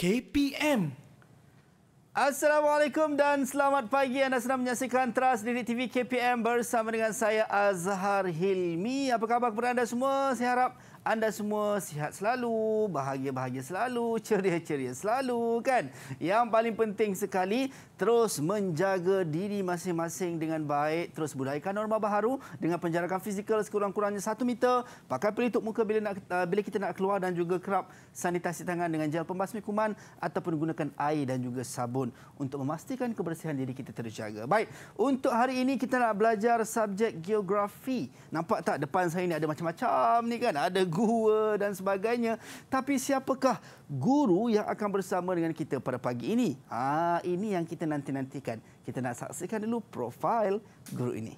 KPM. Assalamualaikum dan selamat pagi. Anda sedang menyaksikan Trust Diri TV KPM bersama dengan saya Azhar Hilmi. Apa khabar kepada anda semua? Saya harap anda semua sihat selalu, bahagia-bahagia selalu, ceria-ceria selalu kan. Yang paling penting sekali terus menjaga diri masing-masing dengan baik, terus budayakan norma baharu dengan penjarakan fizikal sekurang-kurangnya satu meter, pakai pelitup muka bila nak eh, bila kita nak keluar dan juga kerap sanitasi tangan dengan gel pembasmi kuman ataupun gunakan air dan juga sabun untuk memastikan kebersihan diri kita terjaga. Baik, untuk hari ini kita nak belajar subjek geografi. Nampak tak depan saya ni ada macam-macam ni kan? Ada gua dan sebagainya. Tapi siapakah guru yang akan bersama dengan kita pada pagi ini? Ah, ini yang kita nanti-nantikan. Kita nak saksikan dulu profil guru ini.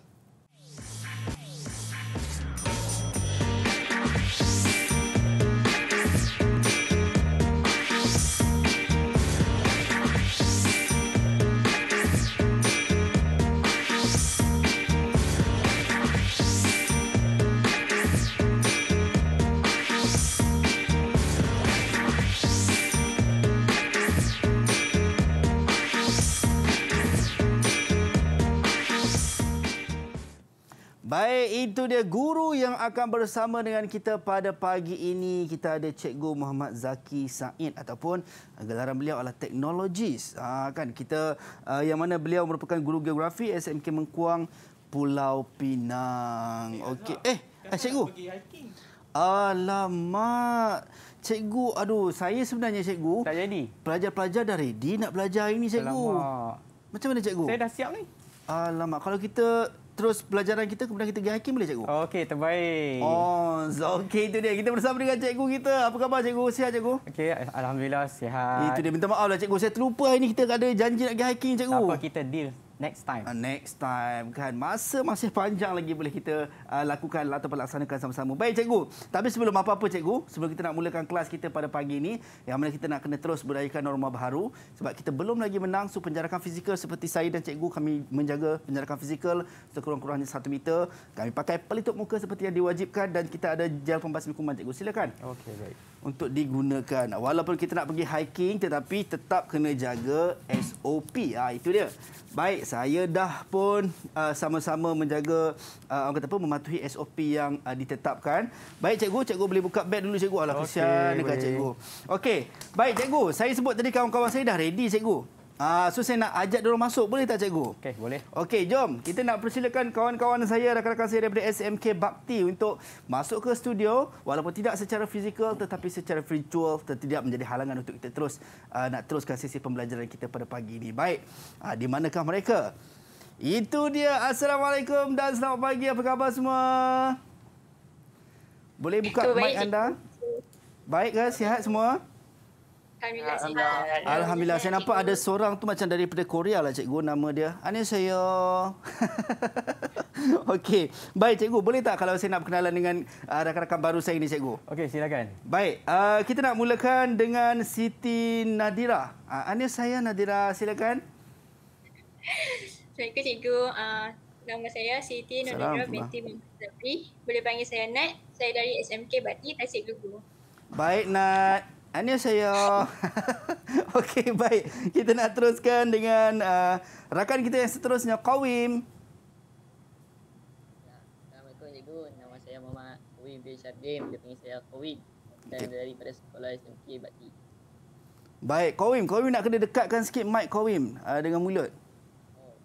itu dia guru yang akan bersama dengan kita pada pagi ini. Kita ada Cikgu Muhammad Zaki Said ataupun eh, gelaran beliau adalah teknologis. Ah kan kita uh, yang mana beliau merupakan guru geografi SMK Mengkuang Pulau Pinang. Okey. Eh, eh cikgu. Alamak. Cikgu, aduh, saya sebenarnya cikgu. Tak jadi. Pelajar-pelajar dah ready nak belajar hari ini, cikgu. Alamak. Macam mana, cikgu? Saya dah siap ni. Alamak, kalau kita terus pelajaran kita kemudian kita pergi hakim boleh cikgu? Okey, terbaik. Oh, okey itu dia. Kita bersama dengan cikgu kita. Apa khabar cikgu? Sihat cikgu? Okey, alhamdulillah sihat. Itu dia. Minta maaflah lah cikgu. Saya terlupa hari ini kita ada janji nak pergi hiking cikgu. Tak apa kita deal next time. Uh, next time kan masa masih panjang lagi boleh kita uh, lakukan atau laksanakan sama-sama. Baik cikgu. Tapi sebelum apa-apa cikgu, sebelum kita nak mulakan kelas kita pada pagi ini, yang mana kita nak kena terus berdayakan norma baharu sebab kita belum lagi menang su penjarakan fizikal seperti saya dan cikgu kami menjaga penjarakan fizikal sekurang-kurangnya 1 meter. Kami pakai pelitup muka seperti yang diwajibkan dan kita ada gel pembasmi kuman cikgu. Silakan. Okey, baik untuk digunakan. Walaupun kita nak pergi hiking tetapi tetap kena jaga SOP. Ha, ah, itu dia. Baik, saya dah pun uh, sama-sama menjaga uh, orang kata apa mematuhi SOP yang uh, ditetapkan. Baik cikgu, cikgu boleh buka beg dulu cikgu. Alah okay, kesian dekat cikgu. Okey. Baik cikgu, saya sebut tadi kawan-kawan saya dah ready cikgu. Ah, so saya nak ajak dia masuk boleh tak cikgu? Okey, boleh. Okey, jom. Kita nak persilakan kawan-kawan saya, rakan-rakan saya daripada SMK Bakti untuk masuk ke studio walaupun tidak secara fizikal tetapi secara virtual tidak menjadi halangan untuk kita terus uh, nak teruskan sesi pembelajaran kita pada pagi ini. Baik. Ah, di manakah mereka? Itu dia. Assalamualaikum dan selamat pagi. Apa khabar semua? Boleh buka mic anda? Baik ke? Sihat semua? Alhamdulillah. Alhamdulillah. Saya nampak ada seorang tu macam daripada Korea lah cikgu nama dia. Ani saya. Okey. Baik cikgu, boleh tak kalau saya nak berkenalan dengan ah, rakan-rakan baru saya ini cikgu? Okey, silakan. Baik. Ah, kita nak mulakan dengan Siti Nadira. Ah, Ani saya Nadira, silakan. Assalamualaikum cikgu. nama saya Siti Nadira binti Mohd Boleh panggil saya Nat. Saya dari SMK Batik Tasik Gugu. Baik Nat. Ania saya. Okey, baik. Kita nak teruskan dengan uh, rakan kita yang seterusnya, Qawim. Ya, Assalamualaikum, Cikgu. Nama saya Mama Qawim bin Syardim. Dia panggil saya Qawim. Saya okay. daripada sekolah SMK Bakti. Baik, Qawim. Qawim nak kena dekatkan sikit mic Qawim uh, dengan mulut. Oh.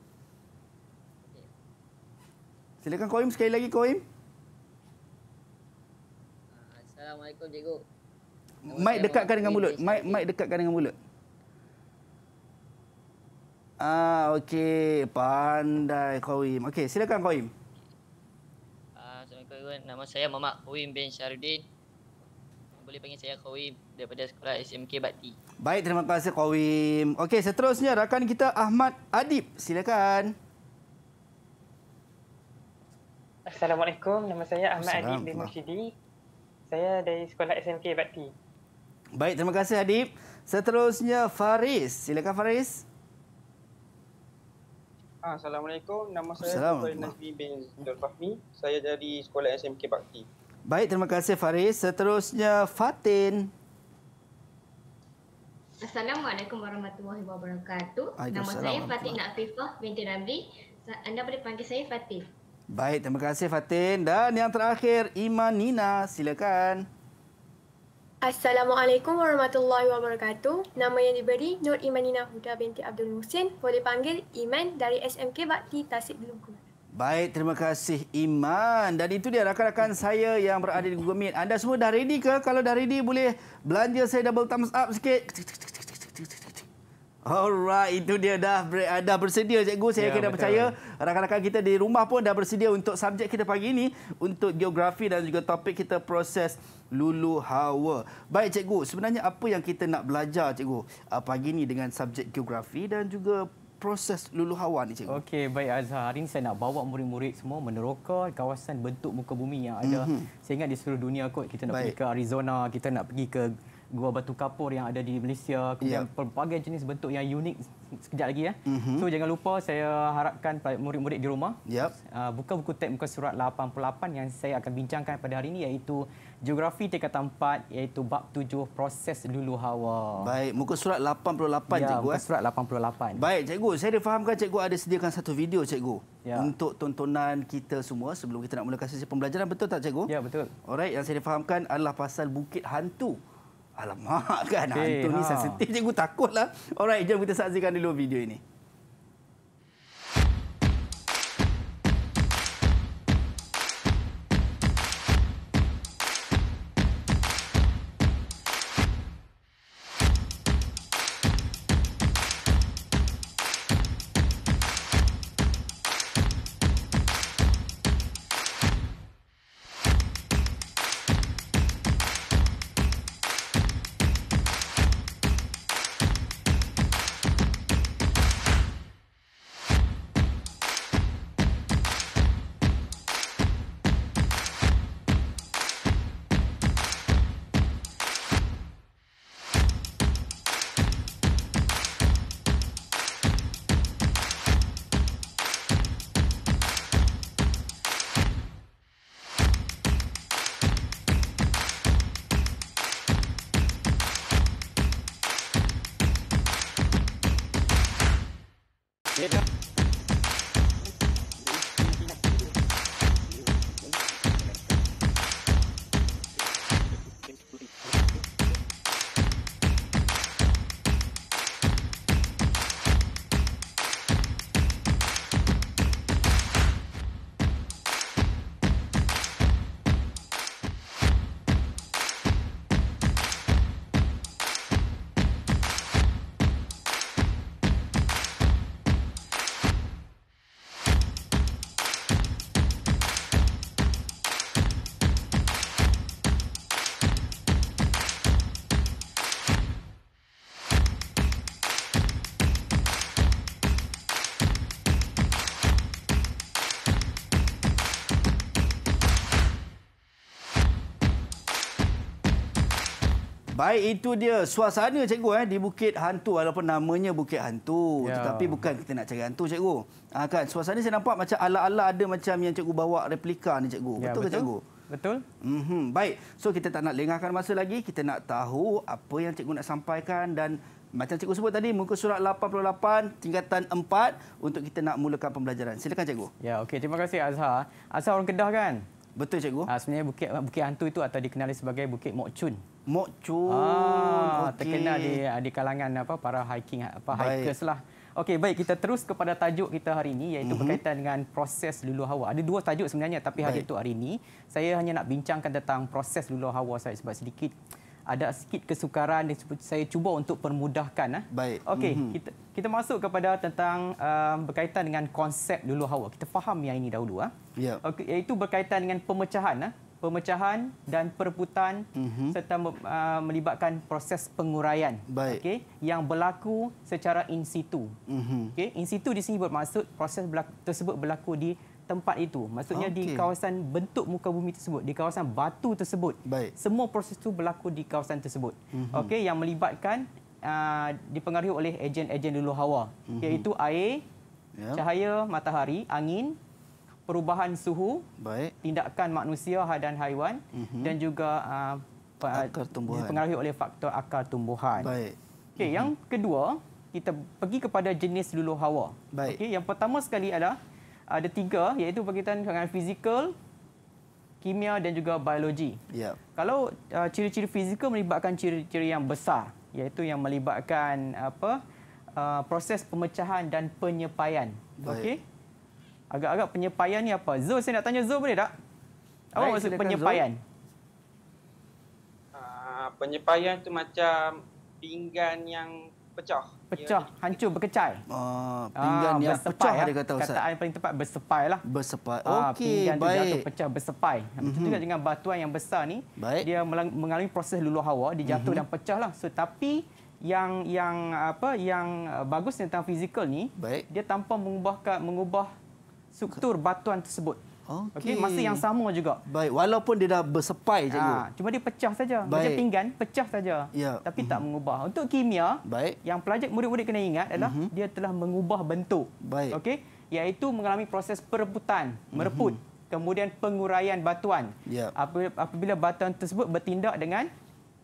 Silakan Qawim sekali lagi, Qawim. Ah, Assalamualaikum, Cikgu mic dekatkan dengan mulut. Mic mic dekatkan dengan mulut. Ah, okey. Pandai Qawim. Okey, silakan Qawim. Ah, Assalamualaikum. Nama saya Mamak Qawim bin Syarudin. Boleh panggil saya Qawim daripada sekolah SMK Bakti. Baik, terima kasih Qawim. Okey, seterusnya rakan kita Ahmad Adib. Silakan. Assalamualaikum. Nama saya Ahmad Adib bin Mushidi. Saya dari sekolah SMK Bakti. Baik, terima kasih Adib. Seterusnya Faris. Silakan Faris. Ah, Assalamualaikum. Nama saya Assalamualaikum. Nazmi bin Abdul Fahmi. Saya dari Sekolah SMK Bakti. Baik, terima kasih Faris. Seterusnya Fatin. Assalamualaikum warahmatullahi wabarakatuh. Nama saya Fatin Nafifah binti Nabi. Anda boleh panggil saya Fatin. Baik, terima kasih Fatin. Dan yang terakhir, Iman Nina. Silakan. Assalamualaikum warahmatullahi wabarakatuh. Nama yang diberi Nur Imanina Huda binti Abdul Musin. Boleh panggil Iman dari SMK Bakti Tasik Bilungku. Baik, terima kasih Iman. Dan itu dia rakan-rakan saya yang berada di Google Meet. Anda semua dah ready ke? Kalau dah ready, boleh belanja saya double thumbs up sikit. Alright, itu dia dah ah, dah bersedia cikgu. Saya ya, kena percaya rakan-rakan kita di rumah pun dah bersedia untuk subjek kita pagi ini untuk geografi dan juga topik kita proses lulu hawa. Baik cikgu, sebenarnya apa yang kita nak belajar cikgu ah, pagi ini dengan subjek geografi dan juga proses lulu hawa ni cikgu. Okey, baik Azhar. Hari ini saya nak bawa murid-murid semua meneroka kawasan bentuk muka bumi yang ada. Mm -hmm. Saya di seluruh dunia kot kita nak baik. pergi ke Arizona, kita nak pergi ke gua batu kapur yang ada di Malaysia kemudian yeah. pelbagai jenis bentuk yang unik sekejap lagi ya. Mm-hmm. So jangan lupa saya harapkan murid-murid di rumah yep. uh, buka buku teks muka surat 88 yang saya akan bincangkan pada hari ini iaitu geografi tingkat tempat iaitu bab 7 proses lulu hawa. Baik, muka surat 88 ya, cikgu Ya, muka eh. surat 88. Baik, cikgu, saya dah fahamkan cikgu ada sediakan satu video cikgu ya. untuk tontonan kita semua sebelum kita nak mulakan sesi pembelajaran betul tak cikgu? Ya, betul. Alright, yang saya dah fahamkan adalah pasal bukit hantu. Alamak kan, hey, hantu ha. ni sensitif. Cikgu takutlah. Alright, jom kita saksikan dulu video ini. Baik, itu dia suasana cikgu eh, di Bukit Hantu walaupun namanya Bukit Hantu. Ya. Tetapi bukan kita nak cari hantu cikgu. Ha, kan? Suasana saya nampak macam ala-ala ada macam yang cikgu bawa replika ni cikgu. Ya, betul ke cikgu? Betul. Mm -hmm. Baik, so kita tak nak lengahkan masa lagi. Kita nak tahu apa yang cikgu nak sampaikan dan macam cikgu sebut tadi muka surat 88 tingkatan 4 untuk kita nak mulakan pembelajaran. Silakan cikgu. Ya, okey. Terima kasih Azhar. Azhar orang Kedah kan? Betul cikgu. Ha, sebenarnya Bukit, Bukit Hantu itu atau dikenali sebagai Bukit Mokcun. Mok Chun. Ah, okay. Terkenal di, ah, di kalangan apa para hiking apa baik. hikers lah. Okey, baik kita terus kepada tajuk kita hari ini iaitu mm -hmm. berkaitan dengan proses lulu hawa. Ada dua tajuk sebenarnya tapi hari itu hari ini saya hanya nak bincangkan tentang proses lulu hawa saya sebab sedikit ada sikit kesukaran dan saya cuba untuk permudahkan. Eh. Baik. Okey, mm -hmm. kita, kita masuk kepada tentang uh, berkaitan dengan konsep lulu hawa. Kita faham yang ini dahulu. Eh. Ya. Yeah. Okay, iaitu berkaitan dengan pemecahan. Ha? pemecahan dan perebutan mm-hmm. serta uh, melibatkan proses penguraian Baik. Okay, yang berlaku secara in situ. Mm-hmm. Okay, in situ di sini bermaksud proses berlaku, tersebut berlaku di tempat itu. Maksudnya okay. di kawasan bentuk muka bumi tersebut, di kawasan batu tersebut. Baik. Semua proses itu berlaku di kawasan tersebut. Mm-hmm. Okay, yang melibatkan uh, dipengaruhi oleh ejen-ejen luar hawa. Mm-hmm. Iaitu air, yeah. cahaya, matahari, angin, perubahan suhu, Baik. tindakan manusia dan haiwan uh mhm. -huh. dan juga ah, uh, pengaruhi oleh faktor akar tumbuhan. Baik. Okay, uh mhm. -huh. Yang kedua, kita pergi kepada jenis dulu hawa. Baik. Okay, yang pertama sekali adalah ada tiga iaitu berkaitan dengan fizikal, kimia dan juga biologi. Yep. Ya. Kalau ah, ciri-ciri uh, fizikal melibatkan ciri-ciri yang besar iaitu yang melibatkan apa uh, proses pemecahan dan penyepaian. Okey. Agak-agak penyepaian ni apa? Zul, saya nak tanya Zul boleh tak? Apa Baik, maksud penyepaian? Uh, penyepaian tu macam pinggan yang pecah. Pecah, ya, hancur, berkecai. Uh, pinggan uh, yang pecah lah. dia kata Ustaz. Kataan yang paling tepat, bersepai lah. Bersepai, okey, Pinggan Baik. tu jatuh pecah, bersepai. Macam mm -hmm. juga dengan batuan yang besar ni, Baik. dia mengalami proses luluh hawa, dia jatuh mm -hmm. dan pecah lah. So, tapi yang yang apa yang uh, bagus tentang fizikal ni Baik. dia tanpa mengubah mengubah struktur batuan tersebut. Okey, okay, masih yang sama juga. Baik, walaupun dia dah bersepai cikgu. Ah, cuma dia pecah saja. Macam pinggan pecah saja. Ya. Tapi uh-huh. tak mhm. mengubah. Untuk kimia, baik. Yang pelajar murid-murid kena ingat adalah uh-huh. dia telah mengubah bentuk. Baik. Okey, iaitu mengalami proses pereputan, mereput, uh-huh. kemudian penguraian batuan. Ya. Apabila batuan tersebut bertindak dengan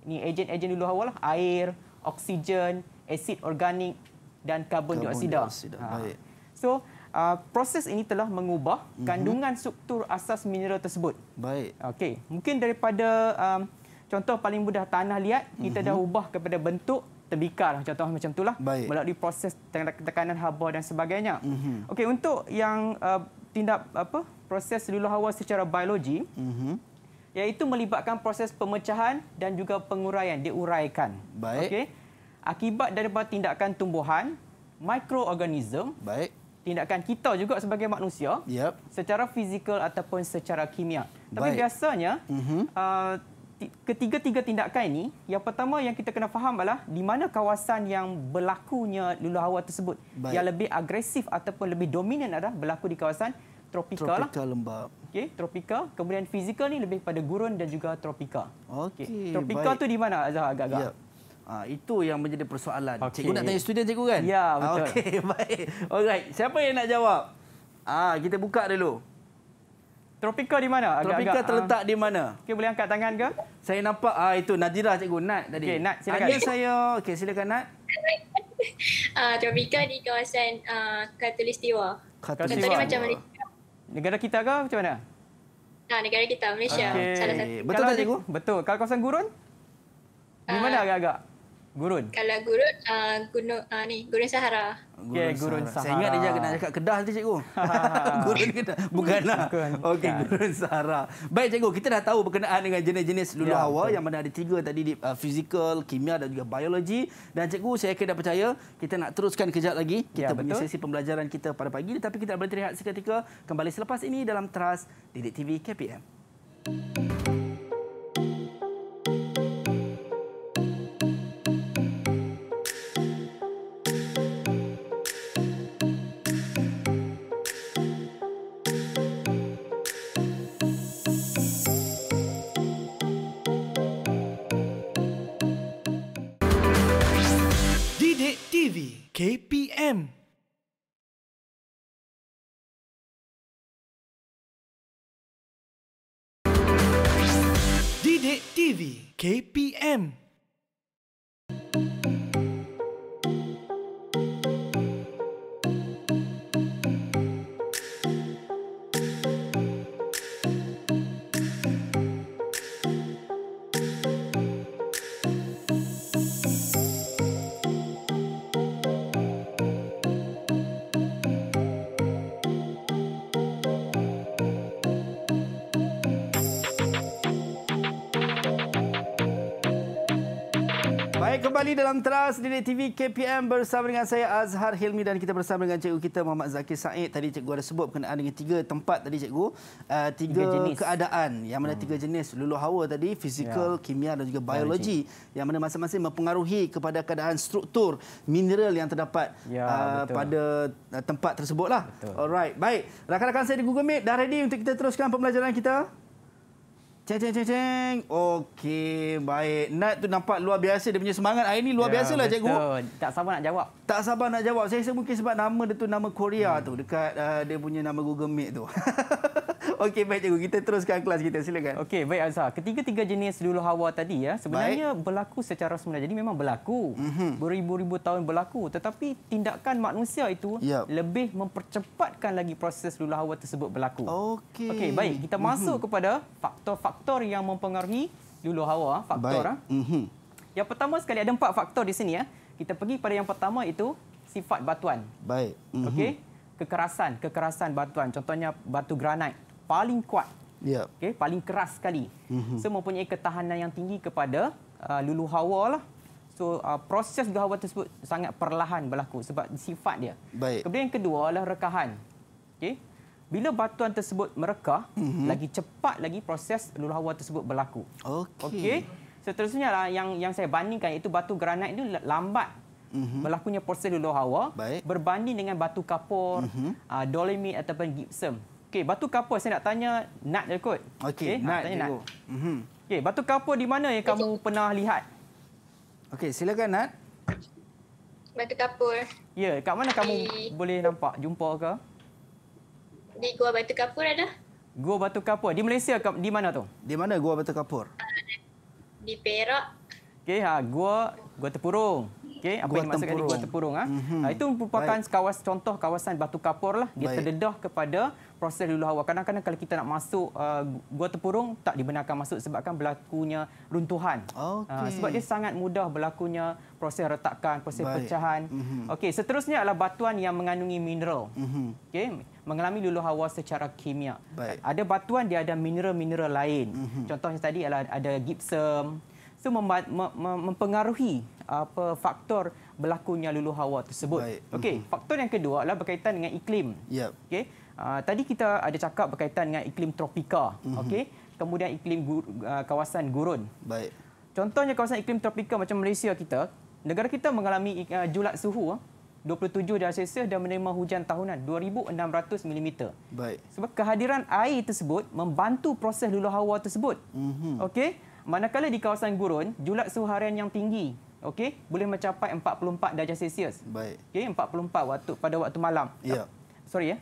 ni ejen-ejen dulu awal lah, air, oksigen, asid organik dan karbon, karbon dioksida. dioksida. Ha. Ah. Baik. So, uh, proses ini telah mengubah mm-hmm. kandungan struktur asas mineral tersebut. Baik. Okey, mungkin daripada um, contoh paling mudah tanah liat mm-hmm. kita mhm. dah ubah kepada bentuk tembikar lah. contoh macam itulah Baik. melalui proses tekanan haba dan sebagainya. Mm-hmm. Okey, untuk yang uh, tindak apa proses seluruh hawa secara biologi mm-hmm iaitu melibatkan proses pemecahan dan juga penguraian diuraikan. Baik. Okey. Akibat daripada tindakan tumbuhan, mikroorganisme, baik tindakan kita juga sebagai manusia yep. secara fizikal ataupun secara kimia. Tapi Baik. biasanya mhm. uh, ketiga-tiga tindakan ini, yang pertama yang kita kena faham adalah di mana kawasan yang berlakunya lulu hawa tersebut Baik. yang lebih agresif ataupun lebih dominan adalah berlaku di kawasan tropika lah. Tropika lembap. Okey, tropika. Kemudian fizikal ni lebih pada gurun dan juga tropika. Okey. Okay. Tropika Baik. tu di mana Azhar agak-agak? Yep. Ha, itu yang menjadi persoalan. Okay. Cikgu nak tanya student cikgu kan? Ya, betul. Ah, okey, baik. Alright, siapa yang nak jawab? Ah, ha, kita buka dulu. Tropika di mana? Agak, Tropika ah. terletak di mana? Okey, boleh angkat tangan ke? Saya nampak ah uh, itu Nadira cikgu Nat tadi. Okey, Nat silakan. Ada saya. Okey, silakan Nat. Ah, uh, Tropika di kawasan uh, Katulistiwa. Katulistiwa. Katulistiwa. macam Malaysia. Negara kita ke macam mana? Ah, negara kita Malaysia. Okay. Salah satu. Betul Kalau, tak cikgu? Betul. Kalau kawasan gurun? Di mana uh, agak-agak? Gurun. Kalau gurun, uh, gunung uh, ni, gurun Sahara. Okay, gurun, gurun Sahara. Saya ingat dia kena cakap Kedah tu cikgu. gurun Kedah. Bukan lah. Okey, gurun Sahara. Baik cikgu, kita dah tahu berkenaan dengan jenis-jenis luluh hawa ya, betul. yang mana ada tiga tadi di uh, fizikal, kimia dan juga biologi. Dan cikgu, saya kena percaya kita nak teruskan kejap lagi. Kita ya, punya sesi pembelajaran kita pada pagi ini. Tapi kita boleh terlihat seketika kembali selepas ini dalam trust. Didik TV KPM. Hmm. KPM. Didik TV KPM. kembali dalam teras di TV KPM bersama dengan saya Azhar Hilmi dan kita bersama dengan cikgu kita Muhammad Zakir Said. Tadi cikgu ada sebut berkenaan dengan tiga tempat tadi cikgu. Uh, tiga, tiga jenis keadaan yang mana hmm. tiga jenis luluh hawa tadi fizikal, ya. kimia dan juga biologi yang mana masing-masing mempengaruhi kepada keadaan struktur mineral yang terdapat ya, uh, pada uh, tempat tersebutlah. Betul. Alright. Baik. Rakan-rakan saya di Google Meet dah ready untuk kita teruskan pembelajaran kita? Ceng, ceng, ceng, ceng. Okey, baik. Nat tu nampak luar biasa. Dia punya semangat hari ini luar ya, biasa lah, cikgu. Tak sabar nak jawab. Tak sabar nak jawab. Saya rasa mungkin sebab nama dia tu nama Korea hmm. tu. Dekat uh, dia punya nama Google Meet tu. Okey, baik cikgu. Kita teruskan kelas kita. Silakan. Okey, baik Azhar. Ketiga-tiga jenis dulu hawa tadi ya, sebenarnya baik. berlaku secara semula. Jadi memang berlaku. Mm -hmm. Beribu-ribu tahun berlaku. Tetapi tindakan manusia itu yep. lebih mempercepatkan lagi proses dulu hawa tersebut berlaku. Okey. Okey, baik. Kita masuk mm -hmm. kepada faktor-faktor faktor yang mempengaruhi luluh hawa faktor Baik. Mm-hmm. Yang pertama sekali ada empat faktor di sini ya. Kita pergi pada yang pertama itu sifat batuan. Baik. Mm-hmm. Okey. Kekerasan, kekerasan batuan. Contohnya batu granit paling kuat. Ya. Yeah. Okey, paling keras sekali. Mm-hmm. So mempunyai ketahanan yang tinggi kepada uh, luluh hawa lah. So uh, proses gahawa tersebut sangat perlahan berlaku sebab sifat dia. Baik. Kemudian yang kedua adalah rekahan. Okey, bila batuan tersebut merekah, mm-hmm. lagi cepat lagi proses luluh hawa tersebut berlaku. Okey. Okay? Seterusnya lah, yang yang saya bandingkan itu batu granat itu lambat mm-hmm. berlakunya proses luluh hawa Baik. berbanding dengan batu kapur, mm-hmm. uh, dolomit ataupun gypsum. Okey, batu kapur saya nak tanya nak je kot. Okey, okay, nak tanya nak. Mm-hmm. Okey, batu kapur di mana yang kamu pernah lihat? Okey, silakan Nat. Batu kapur. Ya, kat mana kamu di... boleh nampak, jumpa ke? di Gua Batu Kapur ada. Gua Batu Kapur. Di Malaysia di mana tu? Di mana Gua Batu Kapur? Ah, di Perak. Okey, ha, Gua Gua Tepurung. Okey, apa yang dimaksudkan di Gua Tepurung Ah, ha? Mm -hmm. ha, itu merupakan kawasan contoh kawasan Batu Kapur lah. Dia Baik. terdedah kepada proses dulu awal. Kadang-kadang kalau kita nak masuk uh, gua terpurung tak dibenarkan masuk sebabkan berlakunya runtuhan. Ah, ah, okay. Uh, sebab dia sangat mudah berlakunya proses retakan, proses Baik. pecahan. Mm -hmm. Okey, seterusnya adalah batuan yang mengandungi mineral. Mm -hmm. Okey mengalami luluh hawa secara kimia. Baik. Ada batuan dia ada mineral-mineral lain. Mm -hmm. Contohnya tadi adalah ada gypsum. So mempengaruhi apa faktor berlakunya luluh hawa tersebut. Okey, mm -hmm. faktor yang kedua adalah berkaitan dengan iklim. Yep. Okey. Ah, tadi kita ada cakap berkaitan dengan iklim tropika, mm-hmm. okey. Kemudian iklim gur, uh, ah, kawasan gurun. Baik. Contohnya kawasan iklim tropika macam Malaysia kita, negara kita mengalami uh, ah, julat suhu 27 darjah Celsius dan menerima hujan tahunan 2600 mm. Baik. Sebab kehadiran air tersebut membantu proses luluh hawa tersebut. Mm-hmm. Okey. Manakala di kawasan gurun, julat suhu harian yang tinggi, okey, boleh mencapai 44 darjah Celsius. Baik. Okey, 44 waktu pada waktu malam. Ya sorry ya,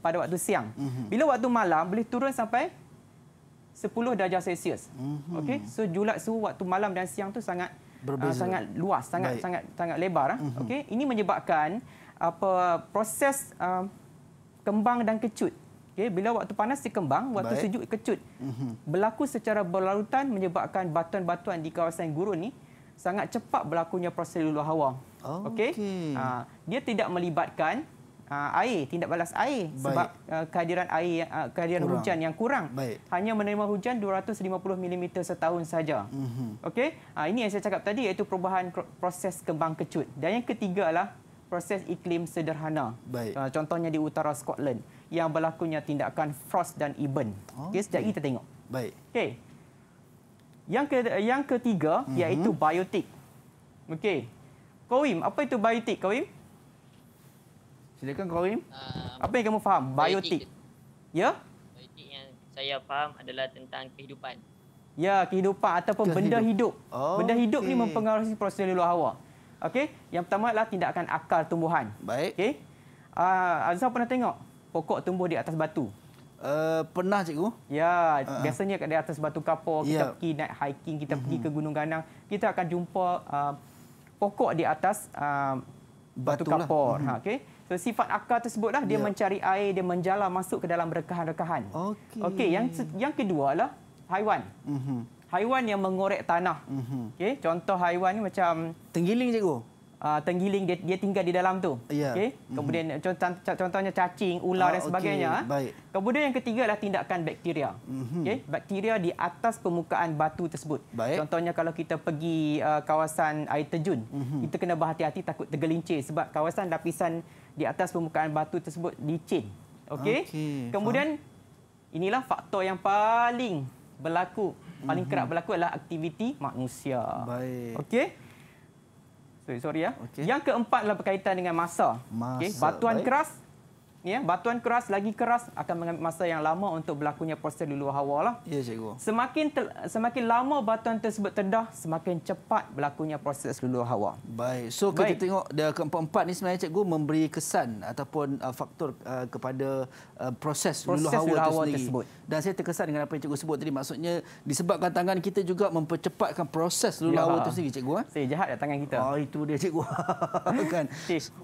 pada waktu siang. Mm-hmm. Bila waktu malam boleh turun sampai 10 darjah Celsius. Mm-hmm. Okey, so julat suhu waktu malam dan siang tu sangat uh, sangat luas, sangat Baik. sangat sangat lebar mm-hmm. Ah. Okey, ini menyebabkan apa proses uh, kembang dan kecut. Okay, bila waktu panas dia kembang, waktu Baik. sejuk kecut. Mm-hmm. Berlaku secara berlarutan menyebabkan batuan-batuan di kawasan gurun ni sangat cepat berlakunya proses luluh hawa. Oh, okey. Okay. Uh, dia tidak melibatkan uh, air, tindak balas air Baik. sebab uh, kehadiran air uh, kehadiran kurang. hujan yang kurang. Baik. Hanya menerima hujan 250 mm setahun saja. Mm -hmm. Okey. Uh, ini yang saya cakap tadi iaitu perubahan proses kembang kecut. Dan yang ketiga adalah proses iklim sederhana. Baik. Uh, contohnya di utara Scotland yang berlakunya tindakan frost dan even. Okey, sejak okay. kita tengok. Baik. Okey. Yang ke yang ketiga mm -hmm. biotik. Okey. Kawim, apa itu biotik, Kawim? Silakan Karim. Uh, apa yang kamu faham? Biotik. Ya? Yeah? Biotik yang saya faham adalah tentang kehidupan. Ya, kehidupan ataupun kehidupan. benda hidup. Oh, benda hidup okay. ni mempengaruhi proses leluhur hawa. Okey? Yang pertama adalah tindakan akar tumbuhan. Baik. Okey? Uh, Azhar pernah tengok pokok tumbuh di atas batu? Uh, pernah cikgu. Ya, uh-huh. biasanya kat di atas batu kapur kita yeah. pergi naik hiking, kita uh-huh. pergi mhm. ke Gunung Ganang, kita akan jumpa uh, pokok di atas uh, batu, kapur. Lah. Uh-huh. okey. So sifat akar tersebutlah dia ya. mencari air, dia menjala masuk ke dalam rekahan-rekahan. Okey. Okey, yang yang kedua lah haiwan. Mm-hmm. Haiwan yang mengorek tanah. Mm-hmm. Okey, contoh haiwan ni macam tenggiling cikgu. Uh, tenggiling dia, dia tinggal di dalam tu. Yeah. Okey. Mhm. Kemudian mm-hmm. contoh, contohnya cacing, ular ah, dan sebagainya. Okay. Ah. Baik. Kemudian yang ketiga adalah tindakan bakteria. Mm-hmm. Okey, bakteria di atas permukaan batu tersebut. Baik. Contohnya kalau kita pergi uh, kawasan air terjun, mm-hmm. kita kena berhati-hati takut tergelincir sebab kawasan lapisan di atas permukaan batu tersebut licin. Okey. Okay. Kemudian inilah faktor yang paling berlaku, paling mhm. kerap berlaku adalah aktiviti manusia. Baik. Okey. Sorry, sorry ya. Okay. Yang keempat adalah berkaitan dengan masa. masa. Okey, batuan Baik. keras ya batuan keras lagi keras akan mengambil masa yang lama untuk berlakunya proses di luar hawa lah ya cikgu semakin ter, semakin lama batuan tersebut terdah semakin cepat berlakunya proses di luar hawa baik so kita baik. tengok dia keempat-empat ni sebenarnya cikgu memberi kesan ataupun uh, faktor uh, kepada uh, proses, proses luar hawa, hawa tersebut dan saya terkesan dengan apa yang cikgu sebut tadi maksudnya disebabkan tangan kita juga mempercepatkan proses luar ya. hawa tersebut cikgu ah saya jahat dah tangan kita oh itu dia cikgu kan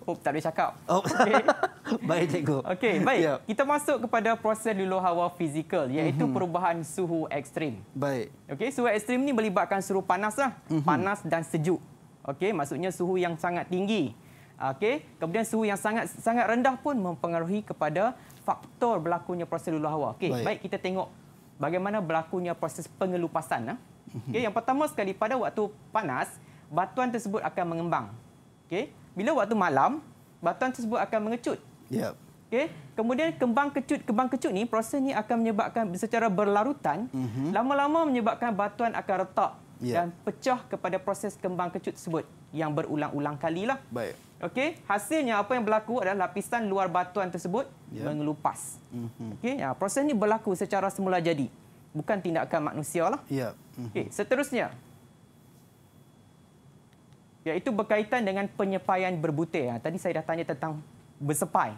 oh tak boleh cakap oh. okay. baik cikgu cukup. Okey, baik. Yeah. Kita masuk kepada proses di luar hawa fizikal iaitu mm -hmm. perubahan suhu ekstrim. Baik. Okey, suhu ekstrim ni melibatkan suhu panaslah, mm -hmm. panas dan sejuk. Okey, maksudnya suhu yang sangat tinggi. Okey, kemudian suhu yang sangat sangat rendah pun mempengaruhi kepada faktor berlakunya proses di luar hawa. Okey, baik. baik kita tengok bagaimana berlakunya proses pengelupasan lah. Mhm. Okay, yang pertama sekali pada waktu panas, batuan tersebut akan mengembang. Okay, bila waktu malam, batuan tersebut akan mengecut. Yep. Ya. Okey. Kemudian kembang kecut kembang kecut ni proses ni akan menyebabkan secara berlarutan mhm. lama-lama mm -hmm. menyebabkan batuan akan retak yeah. dan pecah kepada proses kembang kecut tersebut yang berulang-ulang kalilah. Baik. Okey, hasilnya apa yang berlaku adalah lapisan luar batuan tersebut yeah. mengelupas. Mm -hmm. Okey, ya, proses ini berlaku secara semula jadi. Bukan tindakan manusia. Yeah. Mm -hmm. Ya. okay, mhm. seterusnya, iaitu berkaitan dengan penyepaian berbutir. Ha, tadi saya dah tanya tentang bersepai.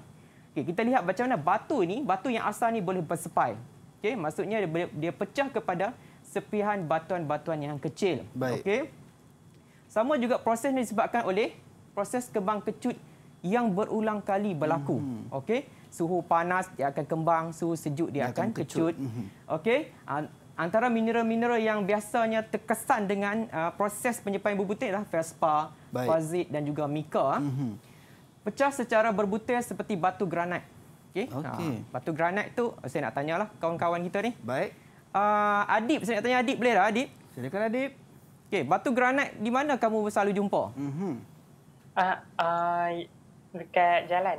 Okay, kita lihat macam mana batu ini, batu yang asal ni boleh bersepai. Okey, maksudnya dia, dia pecah kepada sepihan batuan-batuan yang kecil. Okey, Sama juga proses ini disebabkan oleh proses kembang kecut yang berulang kali berlaku. Hmm. Okay. Suhu panas dia akan kembang, suhu sejuk dia, dia akan kecut. kecut. Hmm. Okay. Antara mineral-mineral yang biasanya terkesan dengan uh, proses penyepaian bubutik adalah Vespa, Fazit dan juga Mika. Ah. Hmm pecah secara berbutir seperti batu granat. Okey. Okay. Ha, ah, batu granat tu eh, saya nak tanyalah kawan-kawan kita ni. Baik. Uh, Adib, saya nak tanya Adib boleh tak Adib? Silakan Adib. Okey, batu granat di mana kamu selalu jumpa? Mhm. Uh, uh, dekat jalan.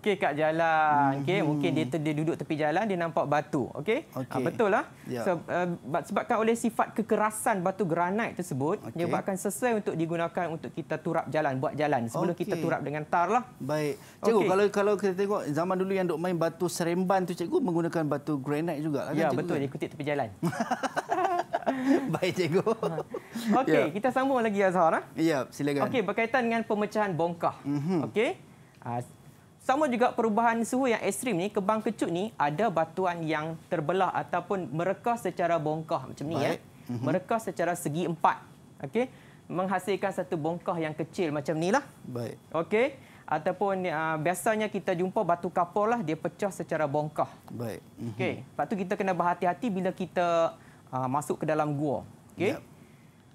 Okey kat jalan. Okey mm-hmm. mungkin dia, dia duduk tepi jalan dia nampak batu. Okey? Ah, okay. Ha, betul lah. Yeah. So, uh, sebabkan oleh sifat kekerasan batu granit tersebut okay. menyebabkan sesuai untuk digunakan untuk kita turap jalan, buat jalan sebelum okay. kita turap dengan tar lah. Baik. Cikgu okay. kalau kalau kita tengok zaman dulu yang dok main batu seremban tu cikgu menggunakan batu granit juga kan Ya cikgu? betul dia kutip tepi jalan. Baik cikgu. Ha. Okey, yeah. kita sambung lagi Azhar ah. Ya, yeah, silakan. Okey berkaitan dengan pemecahan bongkah. Mm-hmm. Okey? Uh, sama juga perubahan suhu yang ekstrim ni, kebang kecut ni ada batuan yang terbelah ataupun merekah secara bongkah macam ni ya. Baik. ya. Merekah secara segi empat. Okey. Menghasilkan satu bongkah yang kecil macam ni lah. Baik. Okey. Ataupun uh, biasanya kita jumpa batu kapur lah, dia pecah secara bongkah. Baik. Mhm. Okey. Lepas tu kita kena berhati-hati bila kita uh, masuk ke dalam gua. Okey. Yep.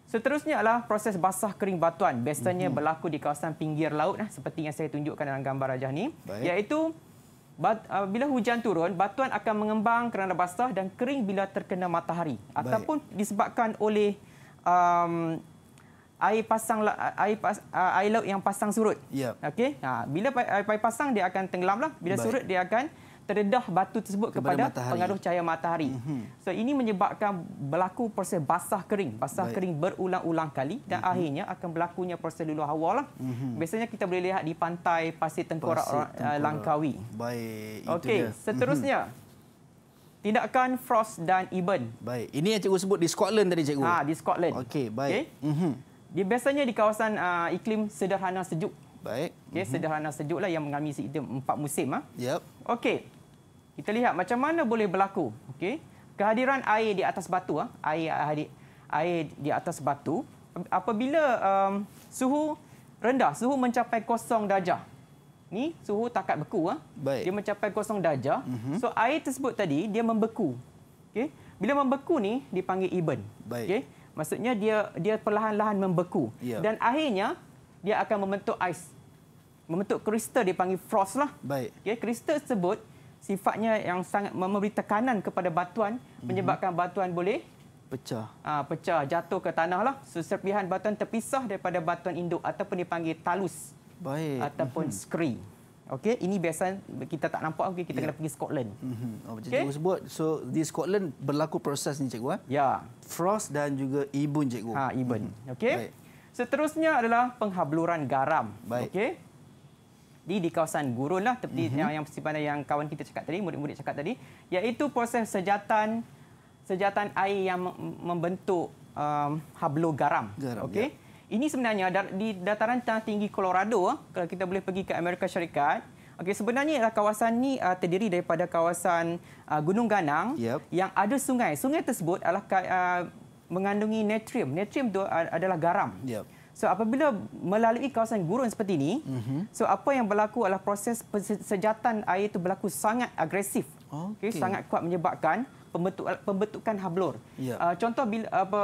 Seterusnya adalah proses basah kering batuan. Biasanya mm-hmm. berlaku di kawasan pinggir laut eh, seperti yang saya tunjukkan dalam gambar rajah ini. Baik. Iaitu uh, bila hujan turun, batuan akan mengembang kerana basah dan kering bila terkena matahari. Baik. Ataupun disebabkan oleh um, air pasang uh, air, uh, air laut yang pasang surut. Yep. Ya. Okey. Ha, bila air, pasang dia akan tenggelamlah. Bila Baik. surut dia akan terdedah batu tersebut kepada, kepada pengaruh cahaya matahari. Mhm. So ini menyebabkan berlaku proses basah kering, basah Baik. kering berulang-ulang kali dan uh-huh. akhirnya akan berlakunya proses luluh hawa lah. Uh-huh. Biasanya kita boleh lihat di pantai Pasir Tengkorak, Pasir eh, Tengkorak. Langkawi. Baik, itu okay. dia. seterusnya. Uh-huh. Tindakan frost dan even. Baik. Ini yang cikgu sebut di Scotland tadi cikgu. Ah di Scotland. Okey, baik. Okay. mm Dia biasanya di kawasan uh, iklim sederhana sejuk. Baik. Okey, mm-hmm. sederhana sejuklah yang mengalami sekitar empat musim ah. Yep. Okey. Kita lihat macam mana boleh berlaku. Okey. Kehadiran air di atas batu ah, air air di atas batu apabila um, suhu rendah, suhu mencapai kosong darjah. Ni suhu takat beku ah. Dia mencapai kosong darjah. Mm-hmm. So air tersebut tadi dia membeku. Okey. Bila membeku ni dipanggil even. Okey. Maksudnya dia dia perlahan-lahan membeku yeah. dan akhirnya dia akan membentuk ais. Membentuk kristal dipanggil frost lah. Okey, kristal tersebut sifatnya yang sangat memberi tekanan kepada batuan mhm. menyebabkan batuan boleh pecah. Ah pecah jatuh ke tanahlah. So serpihan batuan terpisah daripada batuan induk ataupun dipanggil talus. Baik. ataupun mm-hmm. skree. Okey, ini biasa kita tak nampak okey kita yeah. kena pergi Scotland. Mhm. Oh, cikgu okay. sebut so di Scotland berlaku proses ni cikgu eh? Ya. Frost dan juga ibun cikgu. Ha, ibun. Mm-hmm. Okey. Seterusnya adalah penghabluran garam. Okey di di kawasan gurun lah seperti mm -hmm. yang yang sebenarnya yang kawan kita cakap tadi murid-murid cakap tadi iaitu proses sejatan sejatan air yang membentuk um, hablo garam, garam okey ya. ini sebenarnya di dataran tanah tinggi Colorado ah, kalau kita boleh pergi ke Amerika Syarikat okey sebenarnya ialah kawasan ni uh, terdiri daripada kawasan uh, gunung ganang yep. yang ada sungai sungai tersebut adalah uh, mengandungi natrium natrium tu adalah garam yep. So apabila melalui kawasan gurun seperti ini, uh-huh. so apa yang berlaku adalah proses sejatan air itu berlaku sangat agresif. Okey, okay, sangat kuat menyebabkan pembentuk, pembentukan hablur. Yeah. Ya. Uh, contoh bila apa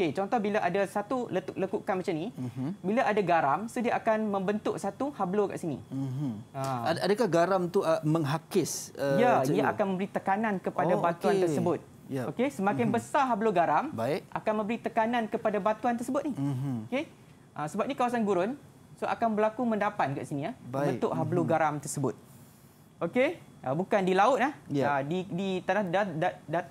okey, contoh bila ada satu letuk lekukan macam ni, uh-huh. bila ada garam, so dia akan membentuk satu hablur kat sini. Uh-huh. Uh. Adakah garam tu uh, menghakis uh, Ya, yeah, ia akan memberi tekanan kepada oh, batuan okay. tersebut. Yep. Okey, semakin mm -hmm. besar hablo garam Baik. akan memberi tekanan kepada batuan tersebut ni. Mm -hmm. Okey. Uh, sebab ni kawasan gurun, so akan berlaku mendapan dekat sini ya, bentuk hablo mm -hmm. garam tersebut. Okey, uh, bukan di laut nah. Ya. Yep. Uh, di di tanah dat, dat, dat,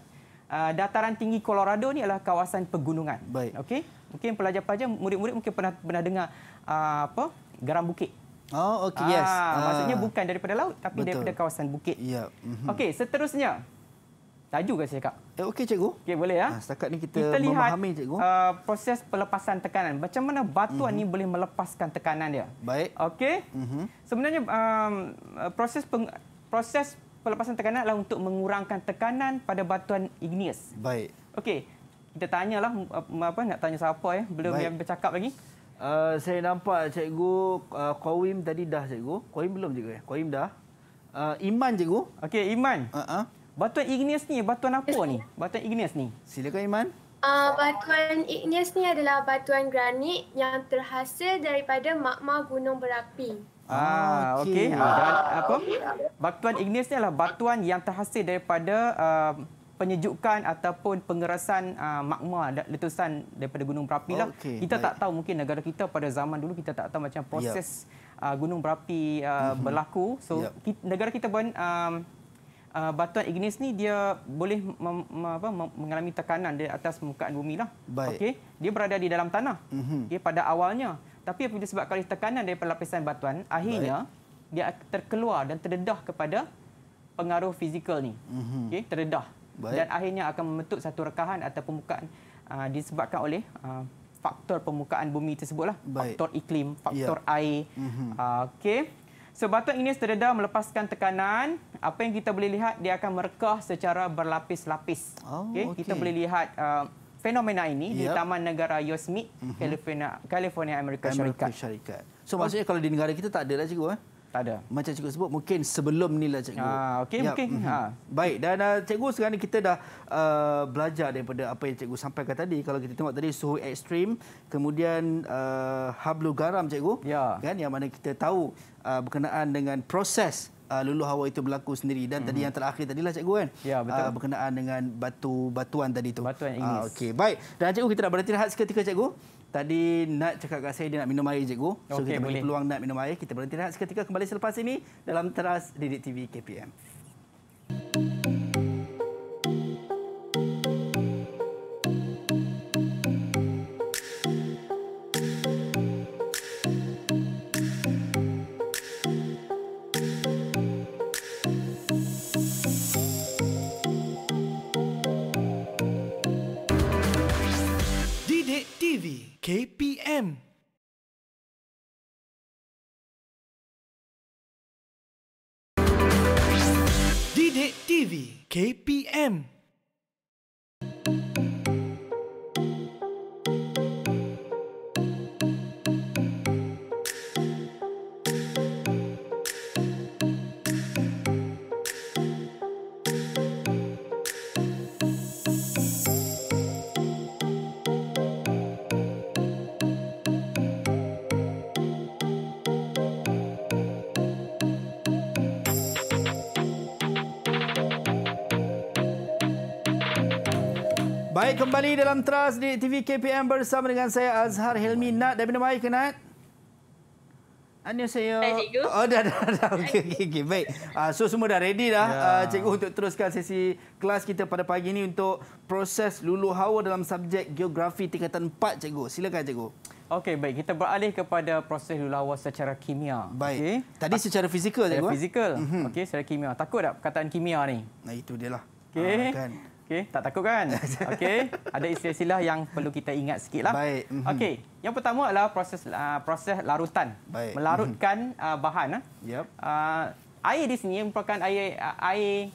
uh, dataran tinggi Colorado ni adalah kawasan pegunungan. Okey. Mungkin pelajar-pelajar murid-murid mungkin pernah pernah dengar uh, apa? Garam bukit. Oh, okey, yes. Uh, maksudnya bukan daripada laut tapi Betul. daripada kawasan bukit. Ya. Yep. Mm -hmm. Okey, seterusnya laju ke saya cakap? Eh, Okey cikgu. Okey boleh ya. Ha, setakat ni kita, kita lihat, memahami cikgu. Uh, proses pelepasan tekanan. Macam mana batuan ini -hmm. ni boleh melepaskan tekanan dia? Baik. Okey. Mm -hmm. Sebenarnya um, proses peng, proses pelepasan tekanan adalah untuk mengurangkan tekanan pada batuan igneous. Baik. Okey. Kita tanyalah um, apa nak tanya siapa ya? Belum Baik. yang bercakap lagi. Uh, saya nampak cikgu uh, Qawim tadi dah cikgu. Qawim belum cikgu ya? Eh? Qawim dah. Uh, Iman cikgu. Okey, Iman. Uh -uh. Batuan igneous ni batuan apa ni? Batuan igneous ni. Silakan Iman. Uh, batuan igneous ni adalah batuan granit yang terhasil daripada magma gunung berapi. Ah, ah okey. Okay. Uh, ah, apa? Batuan igneous ni adalah batuan yang terhasil daripada uh, penyejukan ataupun pengerasan uh, magma letusan daripada gunung berapi lah. Okay, kita baik. tak tahu mungkin negara kita pada zaman dulu kita tak tahu macam proses yep. uh, gunung berapi uh, mm -hmm. berlaku. So yep. kita, negara kita pun um, uh, batuan ignis ni dia boleh mem, apa, mengalami tekanan di atas permukaan bumi lah. Okey, dia berada di dalam tanah. Mm-hmm. Okey, pada awalnya. Tapi apabila sebab kali tekanan dari lapisan batuan, akhirnya Baik. dia terkeluar dan terdedah kepada pengaruh fizikal ni. Mm-hmm. Okey, terdedah. Baik. Dan akhirnya akan membentuk satu rekahan atau permukaan uh, disebabkan oleh uh, faktor permukaan bumi tersebutlah. Baik. Faktor iklim, faktor ya. air. Mm-hmm. Uh, Okey. So batuk ini terdedah melepaskan tekanan. Apa yang kita boleh lihat dia akan merekah secara berlapis-lapis. Oh, okay. okay. Kita boleh lihat uh, fenomena ini yep. di Taman Negara Yosemite, mm -hmm. California, Amerika, Amerika Syarikat. Syarikat. So maksudnya oh. kalau di negara kita tak ada lah cikgu eh? Tak ada. Macam cikgu sebut mungkin sebelum ni lah cikgu. Ha okey ya, mungkin. Mm -hmm. ha. Baik dan uh, cikgu sekarang ni kita dah uh, belajar daripada apa yang cikgu sampaikan tadi. Kalau kita tengok tadi suhu ekstrim, kemudian uh, hablu garam cikgu ya. kan yang mana kita tahu uh, berkenaan dengan proses uh, luluh hawa itu berlaku sendiri dan mm -hmm. tadi mhm. yang terakhir tadilah cikgu kan ya, betul. Uh, berkenaan dengan batu batuan tadi tu batuan ah, Inggeris uh, okey baik dan cikgu kita nak berhenti rehat seketika cikgu tadi nak cakap kat saya dia nak minum air cikgu so okay, kita boleh peluang nak minum air kita berhenti rehat seketika kembali selepas ini dalam teras didik TV KPM KPM. Didik TV KPM. Baik kembali dalam Trust di TV KPM bersama dengan saya Azhar Helmi Nat dan Benda Baik Nat. Anu saya. Oh dah dah dah. Okey okey okay. baik. Uh, so semua dah ready dah yeah. Ya. uh, cikgu untuk teruskan sesi kelas kita pada pagi ini untuk proses lulu hawa dalam subjek geografi tingkatan 4 cikgu. Silakan cikgu. Okey baik kita beralih kepada proses lulu hawa secara kimia. Baik. Okay. Tadi secara fizikal cikgu. Secara eh? fizikal. Mm-hmm. Okey secara kimia. Takut tak perkataan kimia ni? Nah itu dia lah. Okay. Uh, ah, kan. Okey, tak takut kan? Okey, ada istilah-istilah yang perlu kita ingat sikitlah. Baik. Mhm. Okey, yang pertama adalah proses uh, proses larutan. Baik. Melarutkan uh, bahan ah. Yep. Uh, ah, air di sini merupakan air air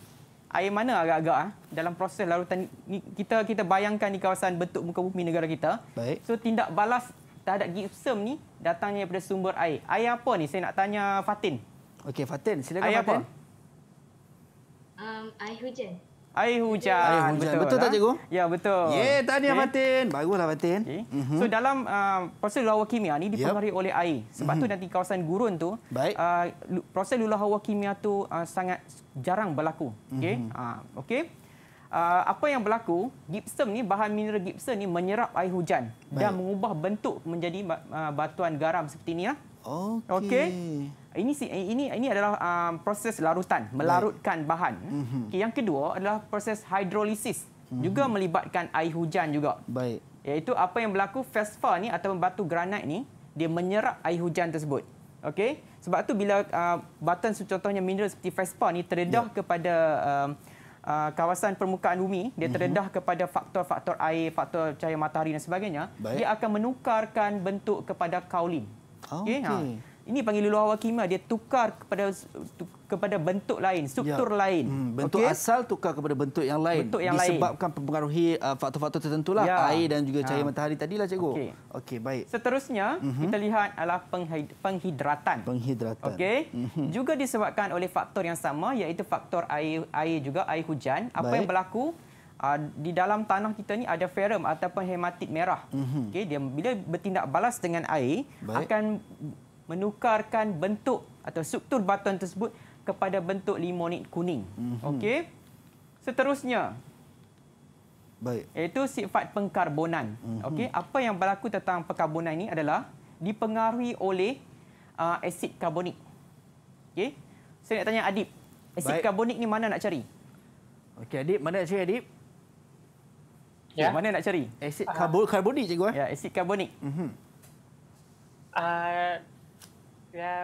air mana agak-agak ah dalam proses larutan kita kita bayangkan di kawasan bentuk muka bumi negara kita. Baik. So tindak balas terhadap gypsum ni datangnya daripada sumber air. Air apa ni? Saya nak tanya Fatin. Okey, Fatin, silakan air Fatin. Apa? Um, air hujan. Air hujan. Air hujan. Betul, betul tak, lah. Cikgu? Ya, betul. Yeah, tanya Fatin. Okay. Baguslah, Fatin. Okay. Uh mhm. -huh. So, dalam uh, proses lulah hawa kimia ini dipengaruhi yep. oleh air. Sebab uh -huh. tu mhm. nanti kawasan gurun tu Uh, proses lulah hawa kimia itu uh, sangat jarang berlaku. Okey? Uh -huh. uh, Okey? Uh, apa yang berlaku, gipsum ni bahan mineral gipsum ni menyerap air hujan Baik. dan mengubah bentuk menjadi uh, batuan garam seperti ya. Okey. Okay? Ini ini ini adalah um, proses larutan, melarutkan Baik. bahan. Mm-hmm. Okay, yang kedua adalah proses hidrolisis. Mm-hmm. Juga melibatkan air hujan juga. Baik. Iaitu apa yang berlaku fosfa ni atau batu granit ni, dia menyerap air hujan tersebut. Okey. Sebab tu bila uh, batu contohnya mineral seperti fosfa ni terdedah yeah. kepada um, uh, kawasan permukaan bumi, dia mhm. terdedah mm-hmm. kepada faktor-faktor air, faktor cahaya matahari dan sebagainya, Baik. dia akan menukarkan bentuk kepada kaolin. Okay. Ah, okay. Ha. Ini panggil luluh wakimah. Dia tukar kepada tu, kepada bentuk lain, struktur ya. lain. Hmm. Bentuk okay. asal tukar kepada bentuk yang lain. Bentuk yang Disebabkan lain. mempengaruhi uh, faktor-faktor tertentu. Lah. Ya. Air dan juga ha. cahaya ha. matahari tadi, lah Okay. Okay, baik. Seterusnya, uh mhm. -huh. kita lihat adalah penghid penghidratan. penghidratan. Okay. Uh mhm. -huh. Juga disebabkan oleh faktor yang sama, iaitu faktor air, air juga, air hujan. Apa baik. yang berlaku? Ah, di dalam tanah kita ni ada ferum ataupun hematit merah. Mm-hmm. Okey, dia bila bertindak balas dengan air Baik. akan menukarkan bentuk atau struktur batuan tersebut kepada bentuk limonit kuning. Mm-hmm. Okey. Seterusnya. Baik. Itu sifat pengkarbonan. Mm-hmm. Okey, apa yang berlaku tentang pengkarbonan ini adalah dipengaruhi oleh uh, asid karbonik. Okey. Saya nak tanya Adib, asid Baik. karbonik ni mana nak cari? Okey Adib, mana nak cari Adib? Okay, eh, yeah. Mana nak cari? Asid karbo ah. uh, karbonik cikgu. Eh? Ya, yeah, asid karbonik. Mm uh, ah, ya,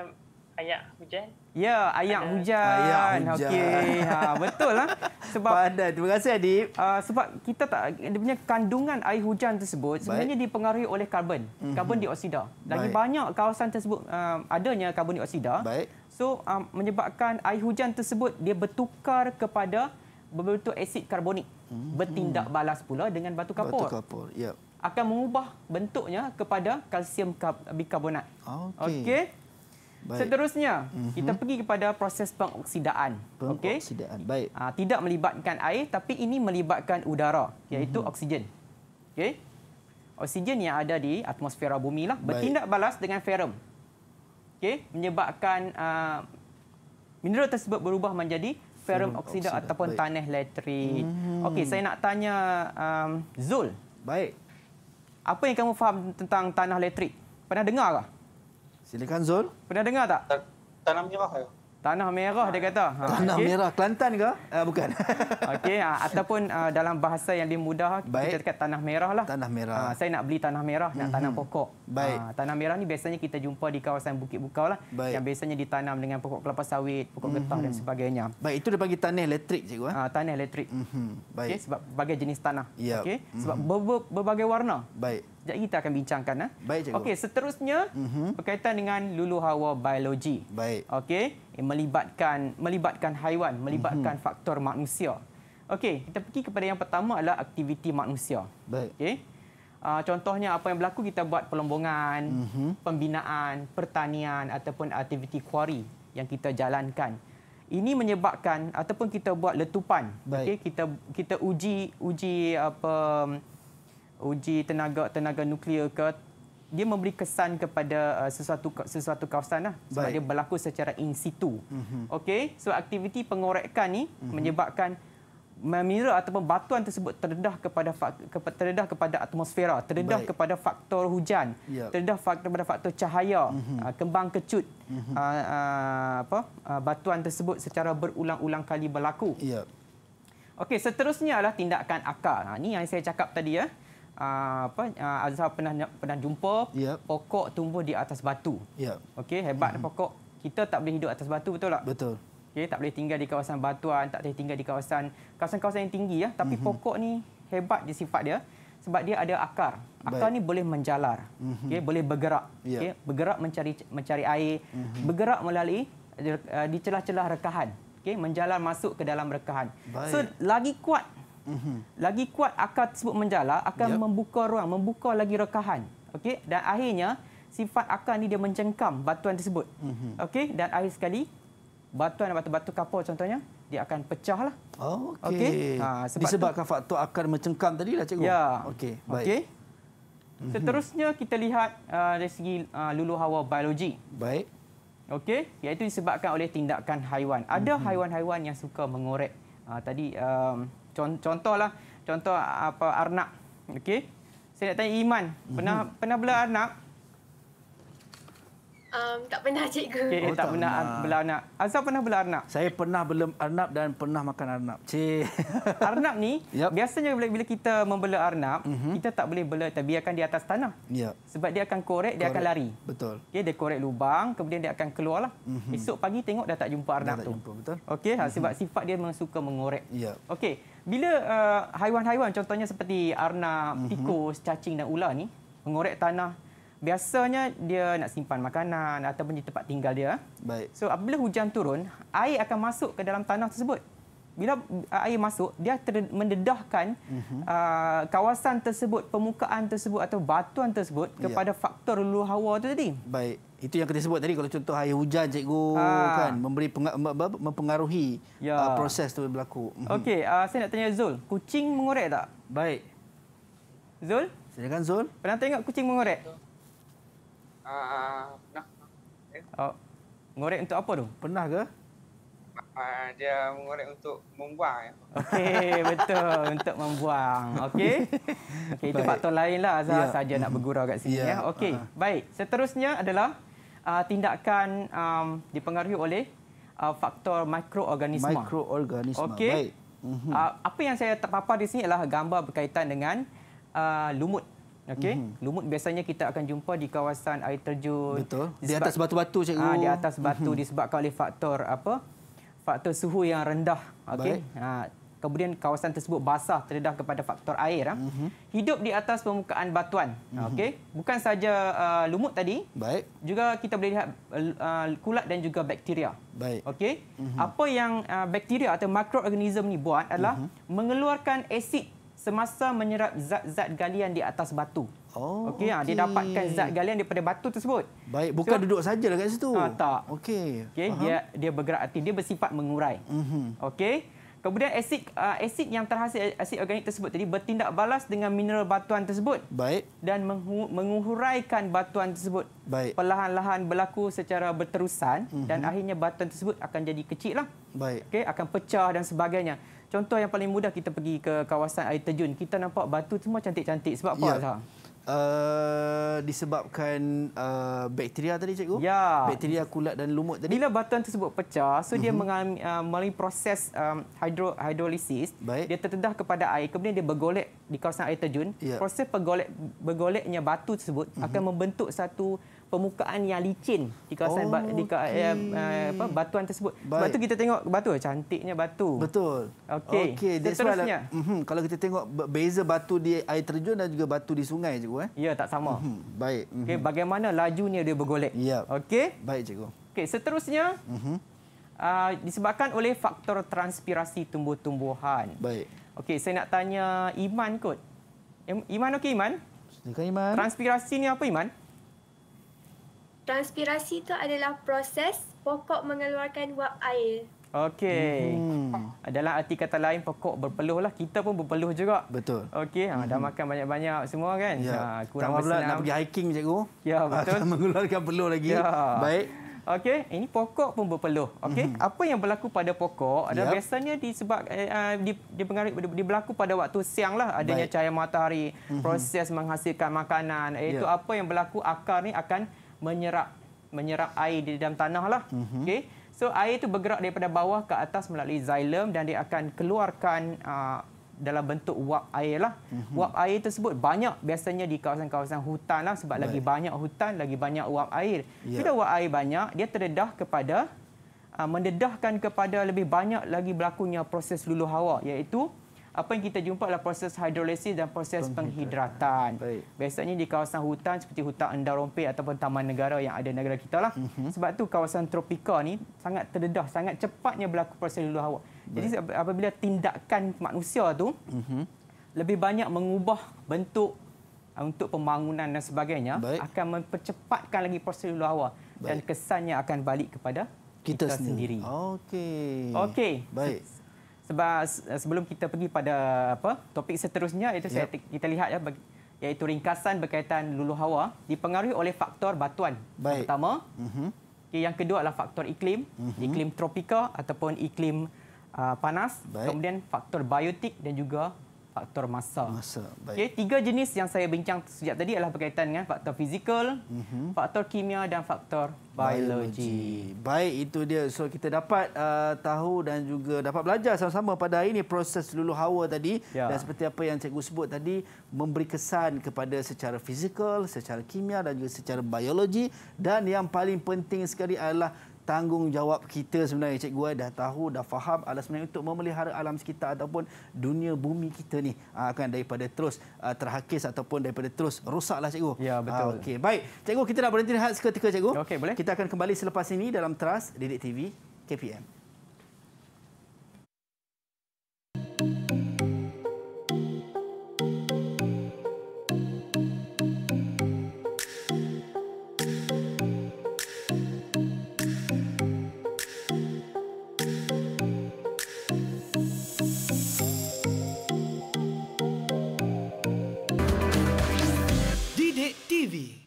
ayak hujan. Ya, ayak Pada. hujan. Ayak hujan. Okey ha, betul. lah. Sebab, Pada. Terima kasih, Adib. Uh, sebab kita tak, dia punya kandungan air hujan tersebut sebenarnya dipengaruhi oleh karbon. Mm -hmm. Karbon dioksida. Lagi Baik. banyak kawasan tersebut uh, adanya karbon dioksida. Baik. So, um, menyebabkan air hujan tersebut dia bertukar kepada berbentuk asid karbonik hmm. bertindak balas pula dengan batu kapur. Batu kapur, ya. Yep. Akan mengubah bentuknya kepada kalsium bikarbonat. Okey. Okay? Baik. Seterusnya, mm-hmm. kita pergi kepada proses pengoksidaan. Pengoksidaan. Okay? Baik. Ha, tidak melibatkan air tapi ini melibatkan udara iaitu mm-hmm. oksigen. Okey. Oksigen yang ada di atmosfera bumi lah bertindak balas dengan ferum. Okey, menyebabkan uh, mineral tersebut berubah menjadi ferum oksida ataupun tanah letri. Hmm. Okey, saya nak tanya um, Zul. Baik. Apa yang kamu faham tentang tanah letrik? Pernah dengar ke? Silakan Zul. Pernah dengar tak? Tanah merah Tanah Merah dia kata. Ha, tanah okay. Merah Kelantan ke? Uh, bukan. Okey uh, ataupun uh, dalam bahasa yang lebih mudah Baik. kita cakap tanah merah lah. Tanah merah. Uh, saya nak beli tanah merah, nak tanam mhm. pokok. Baik. Uh, tanah merah ni biasanya kita jumpa di kawasan Bukit Bukau lah Baik. yang biasanya ditanam dengan pokok kelapa sawit, pokok mm -hmm. getah mhm. dan sebagainya. Baik, itu dia panggil tanah elektrik cikgu eh. Uh, tanah elektrik. Mm -hmm. Baik. Okay, sebab berbagai jenis tanah. Yep. Ya. Okey. Sebab mm -hmm. berbagai warna. Baik. Jadi kita akan bincangkan. Eh? Baik, Cikgu. Okey, seterusnya uh mhm. -huh. berkaitan dengan lulu hawa biologi. Baik. Okey, melibatkan melibatkan haiwan, melibatkan uh mhm. -huh. faktor manusia. Okey, kita pergi kepada yang pertama adalah aktiviti manusia. Baik. Okey. Uh, contohnya apa yang berlaku kita buat pelombongan, uh mhm. -huh. pembinaan, pertanian ataupun aktiviti kuari yang kita jalankan. Ini menyebabkan ataupun kita buat letupan. Okey, kita kita uji uji apa uji tenaga tenaga nuklear ke dia memberi kesan kepada uh, sesuatu sesuatu kawasan lah, sebab Baik. dia berlaku secara in situ. Mm-hmm. Okey, so aktiviti pengorekan ni mm-hmm. menyebabkan mineral ataupun batuan tersebut terdedah kepada terdedah kepada atmosfera, terdedah kepada faktor hujan, yep. Ya. terdedah kepada faktor cahaya, mm-hmm. kembang kecut. Mm-hmm. Uh, uh, apa? Uh, batuan tersebut secara berulang-ulang kali berlaku. Yep. Ya. Okey, seterusnya adalah tindakan akal. Ha ni yang saya cakap tadi ya. Ah, apa uh, Azhar pernah pernah jumpa yep. pokok tumbuh di atas batu. Yep. Okey, hebat mm-hmm. pokok. Kita tak boleh hidup atas batu betul tak? Betul. Okey, tak boleh tinggal di kawasan batuan, ah, tak boleh tinggal di kawasan kawasan-kawasan yang tinggi ya, tapi mm-hmm. pokok ni hebat di sifat dia sebab dia ada akar. Akar Baik. ni boleh menjalar. Mm-hmm. Okey, boleh bergerak. Yep. Okey, bergerak mencari mencari air, mm-hmm. bergerak melalui uh, di celah-celah rekahan. okay menjalar masuk ke dalam rekahan. Baik. So lagi kuat Mm-hmm. Lagi kuat akar tersebut menjala akan yep. membuka ruang, membuka lagi rekahan. Okey, dan akhirnya sifat akar ni dia mencengkam batuan tersebut. Mm-hmm. Okey, dan akhir sekali batuan batu-batu kapur contohnya dia akan pecah lah. Oh, okey. Okay. Ha, sebab Disebabkan tu, faktor akar mencengkam tadi lah cikgu. Ya. Okey, baik. Okay. Mm-hmm. Seterusnya kita lihat uh, dari segi uh, lulu hawa biologi. Baik. Okey, iaitu disebabkan oleh tindakan haiwan. Ada haiwan-haiwan yang suka mengorek. Uh, tadi um, Contohlah, contoh apa arnak. Okey. Saya nak tanya Iman, pernah mm-hmm. pernah bela arnak? Um, tak pernah cikgu. Okay, oh, tak, tak pernah, bela anak. Azhar pernah bela arnab? Saya pernah bela arnab dan pernah makan arnab. Cik. Arnab ni yep. biasanya bila, bila kita membela arnab, mm -hmm. kita tak boleh bela Tapi biarkan di atas tanah. Yep. Sebab dia akan korek, korek, dia akan lari. Betul. Okay, dia korek lubang, kemudian dia akan keluarlah. Mm -hmm. Esok pagi tengok dah tak jumpa arnab tu. Tak jumpa, betul. Okay, ha, mm -hmm. Sebab sifat dia memang suka mengorek. Yep. Okay, bila eh, haiwan-haiwan uh, contohnya seperti arnab, mm -hmm. tikus, cacing dan ular ni mengorek tanah, biasanya dia nak simpan makanan ataupun di tempat tinggal dia. Baik. So apabila hujan turun, air akan masuk ke dalam tanah tersebut. Bila air masuk, dia mendedahkan mhm. uh, kawasan tersebut, permukaan tersebut atau batuan tersebut ya. kepada ya. faktor luar hawa itu tadi. Baik. Itu yang kita sebut tadi kalau contoh air hujan cikgu ha. kan memberi mempengaruhi ya. uh, proses tu berlaku. Mhm. Okey, uh, saya nak tanya Zul, kucing mengorek tak? Baik. Zul? Silakan Zul. Pernah tengok kucing mengorek? Betul pernah. Ya. Oh, ngorek untuk apa tu? Pernah ke? Ah, dia mengorek untuk membuang. Ya. Okey, betul. untuk membuang. Okey. Okey, itu faktor lainlah lah. Azhar ya. saja nak bergurau kat sini. Ya. ya. Okey, uh-huh. baik. Seterusnya adalah uh, tindakan um, dipengaruhi oleh uh, faktor mikroorganisma. Mikroorganisma, okay. baik. Uh-huh. Uh, apa yang saya terpapar di sini adalah gambar berkaitan dengan uh, lumut. Okey. Mm -hmm. Lumut biasanya kita akan jumpa di kawasan air terjun. Betul. Di atas batu-batu cikgu. Ah di atas batu mm -hmm. disebabkan oleh faktor apa? Faktor suhu yang rendah. Okey. Ah, kemudian kawasan tersebut basah terdedah kepada faktor air. Mm -hmm. Hidup di atas permukaan batuan. Mm -hmm. okay. Bukan saja uh, lumut tadi. Baik. Juga kita boleh lihat uh, kulat dan juga bakteria. Baik. Okay. Mm -hmm. Apa yang uh, bakteria atau makroorganisme ini buat adalah mm -hmm. mengeluarkan asid semasa menyerap zat-zat galian di atas batu. Oh, okey. Okay. Ah, dia dapatkan zat galian daripada batu tersebut. Baik, bukan so, duduk saja dekat lah situ. Ah, tak. Okay. Okay. dia dia bergerak aktif, dia bersifat mengurai. Mhm. Mm okey. Kemudian asid ah, asid yang terhasil asid organik tersebut tadi bertindak balas dengan mineral batuan tersebut. Baik. Dan menguhuraikan batuan tersebut. Baik. Perlahan-lahan berlaku secara berterusan mm -hmm. dan mhm. akhirnya batuan tersebut akan jadi kecil lah. Baik. Okey, akan pecah dan sebagainya. Contoh yang paling mudah kita pergi ke kawasan air terjun, kita nampak batu semua cantik-cantik. Sebab apa? Ya. Uh, disebabkan uh, bakteria tadi, cikgu. Ya. Bakteria kulat dan lumut tadi. Bila batu tersebut pecah, so dia mhm. mengalami, uh, melalui proses um, hidro, hidrolisis, Baik. dia tertedah kepada air, kemudian dia bergolek di kawasan air terjun. Ya. Proses bergolek, bergoleknya batu tersebut uh mhm. -huh. akan membentuk satu permukaan yang licin di kawasan oh, di ka oh, eh, okay. uh, eh, apa batuan tersebut. Baik. Sebab tu kita tengok batu cantiknya batu. Betul. Okey. Okey, seterusnya. Lah- mhm, mm kalau kita tengok beza batu di air terjun dan juga batu di sungai cikgu eh. Ya, tak sama. Mm -hmm. Baik. Mm -hmm. Okey, bagaimana lajunya dia bergolek? Yep. Ya. Okey. Baik cikgu. Okey, seterusnya. Mm -hmm. uh, disebabkan oleh faktor transpirasi tumbuh-tumbuhan. Baik. Okey, saya nak tanya Iman kot. Iman okey Iman? Sedekah Iman. Transpirasi ni apa Iman? Transpirasi tu adalah proses pokok mengeluarkan wap air. Okey. Hmm. Dalam arti kata lain, pokok berpeluh lah Kita pun berpeluh juga. Betul. Okey, ah, hmm. dah makan banyak-banyak semua kan? Ya. Ha, kurang Tambah pula nak pergi hiking, cikgu. Ya, betul. Akan mengeluarkan peluh lagi. Ya. Baik. Okey, ini pokok pun berpeluh. Okey, -hmm. apa yang berlaku pada pokok adalah yep. biasanya disebab uh, dipengaruhi di, di, di berlaku pada waktu sianglah adanya Baik. cahaya matahari, -hmm. proses menghasilkan makanan. Itu yep. Ya. apa yang berlaku akar ni akan menyerap menyerap air di dalam tanah lah. Mm-hmm. Okay. So air itu bergerak daripada bawah ke atas melalui xylem dan dia akan keluarkan uh, dalam bentuk uap air lah. Mm-hmm. Wap air tersebut banyak biasanya di kawasan-kawasan hutan lah sebab right. lagi banyak hutan, lagi banyak uap air. Yeah. Bila wap air banyak, dia terdedah kepada uh, mendedahkan kepada lebih banyak lagi berlakunya proses luluh hawa iaitu apa yang kita jumpa adalah proses hidrolisis dan proses penghidratan. Biasanya di kawasan hutan seperti hutan Endah Rompit ataupun taman negara yang ada negara kita lah. Mhm. Sebab tu kawasan tropika ni sangat terdedah, sangat cepatnya berlaku proses luluh awak. Jadi apabila tindakan manusia tu mhm. lebih banyak mengubah bentuk ah, untuk pembangunan dan sebagainya Baik. akan mempercepatkan lagi proses luluh awak dan kesannya akan balik kepada kita, kita sendiri. sendiri. Okey. Okey. Baik sebab sebelum kita pergi pada apa topik seterusnya itu yep. saya kita lihat ya iaitu ringkasan berkaitan luluh hawa dipengaruhi oleh faktor batuan Baik. Yang pertama mm-hmm. yang kedua adalah faktor iklim mm-hmm. iklim tropika ataupun iklim uh, panas Baik. kemudian faktor biotik dan juga faktor masa. masa. Okey, tiga jenis yang saya bincang sejak tadi adalah berkaitan dengan faktor fizikal, mm-hmm. faktor kimia dan faktor biologi. Baik, itu dia. So kita dapat uh, tahu dan juga dapat belajar sama-sama pada hari ini proses lulu hawa tadi ya. dan seperti apa yang cikgu sebut tadi memberi kesan kepada secara fizikal, secara kimia dan juga secara biologi dan yang paling penting sekali adalah tanggungjawab kita sebenarnya cikgu eh. dah tahu dah faham alas sebenarnya untuk memelihara alam sekitar ataupun dunia bumi kita ni ah, akan daripada terus ah, terhakis ataupun daripada terus rosaklah cikgu. Ya ah, betul. Okey baik cikgu kita nak berhenti rehat seketika cikgu. Okey boleh. Kita akan kembali selepas ini dalam teras Didik TV KPM.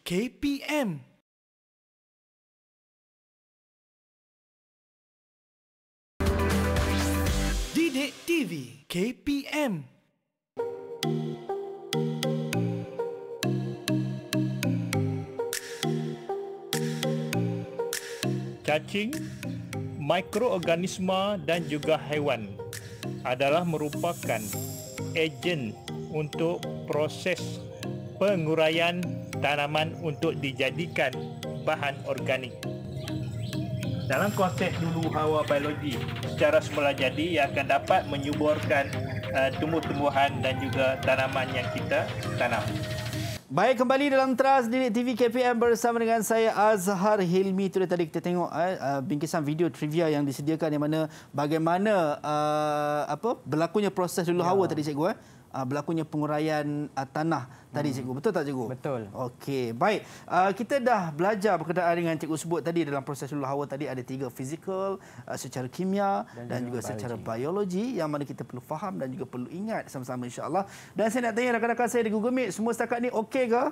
KPM. Didik TV KPM. Cacing, mikroorganisma dan juga haiwan adalah merupakan ejen untuk proses penguraian tanaman untuk dijadikan bahan organik. Dalam konsep dulu hawa biologi, secara semula jadi ia akan dapat menyuburkan uh, tumbuh-tumbuhan dan juga tanaman yang kita tanam. Baik kembali dalam Teras Dilik TV KPM bersama dengan saya Azhar Hilmi. Itu tadi kita tengok eh, uh, bingkisan video trivia yang disediakan di mana bagaimana uh, apa berlakunya proses dulu ya. hawa tadi cikgu. Eh uh, berlakunya penguraian uh, tanah tadi hmm. cikgu. Betul tak cikgu? Betul. Okey, baik. Uh, kita dah belajar berkenaan dengan cikgu sebut tadi dalam proses ulul hawa tadi ada tiga fizikal, uh, secara kimia dan, dan juga, juga secara biologi yang mana kita perlu faham dan juga perlu ingat sama-sama Insyaallah. Dan saya nak tanya rakan-rakan saya di Google Meet, semua setakat ni okey ke?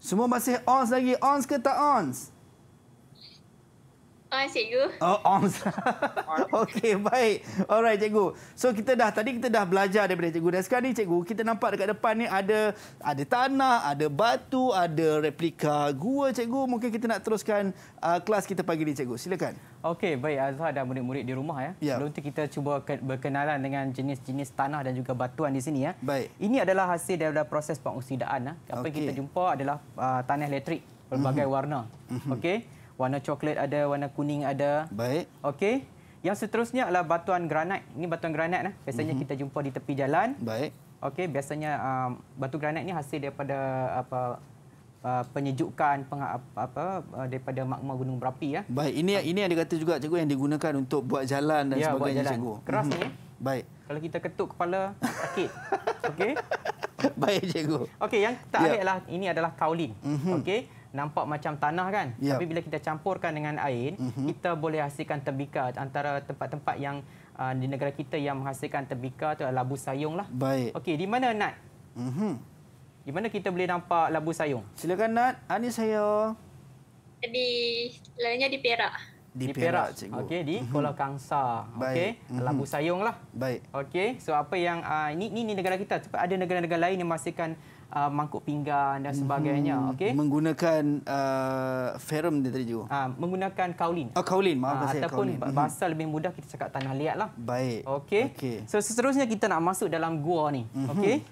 Semua masih ons lagi, ons ke tak ons? on ah, cikgu. Oh, on. Okey, baik. Alright cikgu. So kita dah tadi kita dah belajar daripada cikgu. Dan sekarang ni cikgu, kita nampak dekat depan ni ada ada tanah, ada batu, ada replika gua cikgu. Mungkin kita nak teruskan uh, kelas kita pagi ni cikgu. Silakan. Okey, baik Azhar dan murid-murid di rumah ya. Yeah. Ya. Belum tu kita cuba berkenalan dengan jenis-jenis tanah dan juga batuan di sini ya. Baik. Ini adalah hasil daripada proses pengoksidaan ya. Apa okay. kita jumpa adalah uh, tanah elektrik pelbagai mm -hmm. warna. Mm -hmm. Okey. Warna coklat ada, warna kuning ada. Baik. Okey. Yang seterusnya adalah batuan granat. Ini batuan granat. Lah. Biasanya mm -hmm. kita jumpa di tepi jalan. Baik. Okey, biasanya um, batu granat ini hasil daripada apa uh, penyejukan peng, apa uh, daripada magma gunung berapi ya. Baik, ini ini yang dikata juga cikgu yang digunakan untuk buat jalan dan ya, sebagainya jalan. cikgu. Keras mhm. ni. Mm -hmm. Baik. Kalau kita ketuk kepala sakit. Okey. Baik cikgu. Okey, yang tak ya. aliklah ini adalah kaolin. Mm -hmm. Okey nampak macam tanah kan yep. Ya. tapi bila kita campurkan dengan air mm -hmm. kita boleh hasilkan tembika antara tempat-tempat yang uh, di negara kita yang menghasilkan tembika tu adalah labu sayung lah baik okey di mana nat mm -hmm. di mana kita boleh nampak labu sayung silakan nat ani saya di lainnya di Perak di, di Perak, Perak cikgu okey di mm -hmm. Kuala Kangsa okey mm -hmm. labu sayung lah baik okey so apa yang uh, ini, ini ini negara kita ada negara-negara lain yang menghasilkan uh, mangkuk pinggan dan sebagainya. Hmm. Okay. Menggunakan uh, ferum dia tadi juga? Uh, menggunakan kaulin. Oh, kaulin. Maaf uh, ah, saya. Ataupun kaulin. bahasa hmm. lebih mudah kita cakap tanah liat. Lah. Baik. Okay. Okay. So, seterusnya kita nak masuk dalam gua ni. Hmm. Okay.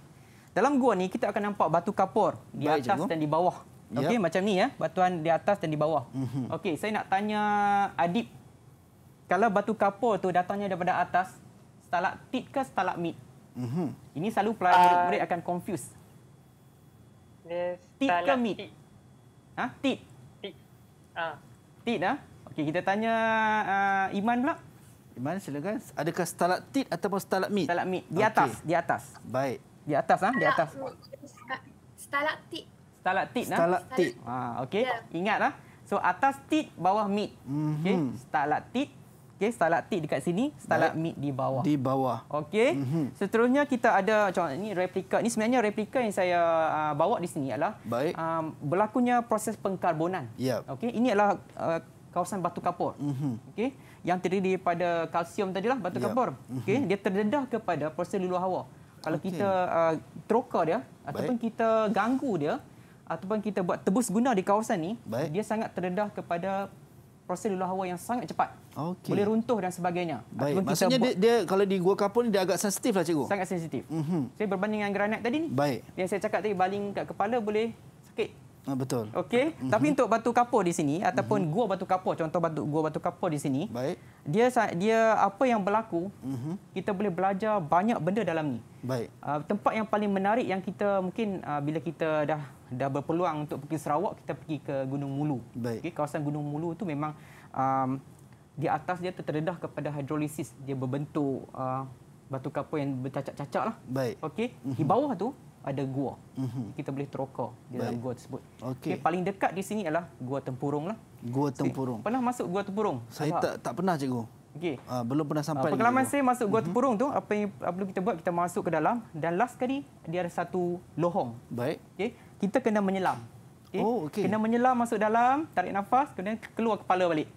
Dalam gua ni kita akan nampak batu kapur di Baik atas juga. dan di bawah. Yep. Okay, macam ni ya, batuan di atas dan di bawah. Mm -hmm. Okey, saya nak tanya Adib. Kalau batu kapur tu datangnya daripada atas, stalaktit ke stalagmit? Mm -hmm. Ini selalu pelajar murid ah. akan confuse. Tit ke mit? Ha? Tit. Tit. ah. Tit ha? Okey, kita tanya uh, Iman pula. Iman, silakan. Adakah stalaktit ataupun stalakmit? Stalakmit. Di atas. Okay. Di atas. Baik. Di atas, ah? di atas. tit. Stalaktit, ha? Stalaktit. Ha, ah, okey. Yeah. Ingat, ha? So, atas tit, bawah mit. Mm -hmm. Okey. Mhm. Stalaktit, Okey, stalaktit dekat sini, stalagmit di bawah. Di bawah. Okey. Mm -hmm. Seterusnya kita ada macam ni replika. Ini sebenarnya replika yang saya uh, bawa di sini ialah Baik. Uh, berlakunya proses pengkarbonan. Yep. Ya. Okey, ini adalah uh, ah, kawasan batu kapur. Mm -hmm. Okey, yang terdiri daripada kalsium tadilah batu yep. Ya. kapur. Mhm. Okey, dia terdedah kepada proses luluh hawa. Kalau okay. kita uh, troka dia Baik. ataupun kita ganggu dia ataupun kita buat tebus guna di kawasan ni, Baik. dia sangat terdedah kepada proses lulu hawa yang sangat cepat. Okay. Boleh runtuh dan sebagainya. Baik. Maksudnya dia, dia kalau di gua kapur ni dia agak sensitif lah cikgu. Sangat sensitif. Mm -hmm. Saya berbanding dengan granat tadi ni. Baik. Yang saya cakap tadi baling kat kepala boleh sakit. Ah, betul. Okey. Mm -hmm. Tapi untuk batu kapur di sini ataupun mm -hmm. gua batu kapur contoh batu gua batu kapur di sini. Baik. Dia dia apa yang berlaku? Mm -hmm. Kita boleh belajar banyak benda dalam ni. Baik. Uh, tempat yang paling menarik yang kita mungkin uh, bila kita dah dah berpeluang untuk pergi Sarawak kita pergi ke Gunung Mulu. Okay, kawasan Gunung Mulu itu memang um, di atas dia terdedah kepada hidrolisis dia berbentuk uh, batu kapur yang bercacak-cacak lah. Okay, mm-hmm. di bawah tu ada gua. Mm-hmm. Kita boleh teroka di dalam gua tersebut. Okey okay, paling dekat di sini adalah Gua Tempurung lah. Gua Tempurung. Okay. Pernah masuk Gua Tempurung? Saya tak tak, tak pernah cikgu. Okey. Uh, belum pernah sampai. Uh, pengalaman saya masuk Gua mhm. Tempurung uh-huh. tu apa yang perlu kita buat kita masuk ke dalam dan last kali dia ada satu lohong. Baik. Okey kita kena menyelam. Okay? Eh, oh, okay. Kena menyelam masuk dalam, tarik nafas, kemudian keluar kepala balik.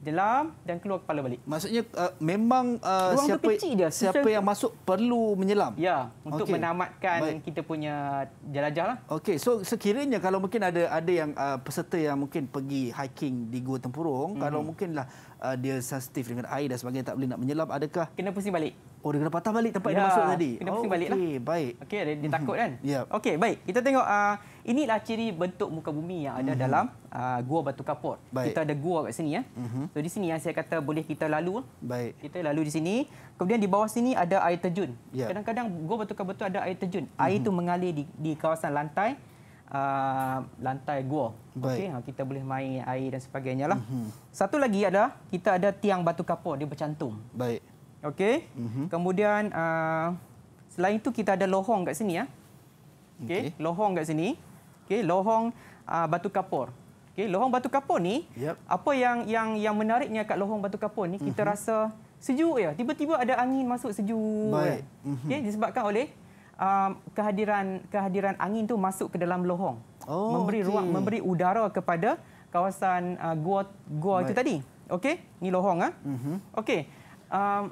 dalam dan keluar kepala balik. Maksudnya uh, memang uh, siapa, dia. siapa yang masuk perlu menyelam? Ya, untuk okay. menamatkan Baik. kita punya jelajah. Lah. Okey, so sekiranya kalau mungkin ada ada yang uh, peserta yang mungkin pergi hiking di Gua Tempurung, mm -hmm. kalau mungkinlah uh, dia sensitif dengan air dan sebagainya tak boleh nak menyelam adakah kena pusing balik oh dia kena patah balik tempat ya, dia masuk tadi kena pusing lah. oh, balik okay, baik okey dia, dia takut kan yeah. okey baik kita tengok uh, inilah ciri bentuk muka bumi yang ada mm-hmm. dalam uh, gua batu kapur baik. kita ada gua kat sini ya mm-hmm. so di sini yang saya kata boleh kita lalu baik kita lalu di sini kemudian di bawah sini ada air terjun yeah. kadang-kadang gua batu kapur tu ada air terjun air mm-hmm. mengalir di, di kawasan lantai Uh, lantai gua. Okey, ha, kita boleh main air dan sebagainya lah. Mm -hmm. Satu lagi ada, kita ada tiang batu kapur dia bercantum. Baik. Okey. Mm -hmm. Kemudian uh, selain itu kita ada lohong kat sini ya. Okey, okay. lohong kat sini. Okey, lohong uh, batu kapur. Okey, lohong batu kapur ni yep. apa yang yang yang menariknya kat lohong batu kapur ni kita mm -hmm. rasa sejuk ya. Tiba-tiba ada angin masuk sejuk. Baik. Mm -hmm. Okey, disebabkan oleh um, kehadiran kehadiran angin tu masuk ke dalam lohong oh, memberi okay. ruang memberi udara kepada kawasan uh, gua gua right. itu tadi okey ni lohong ah ha? mm-hmm. okey um,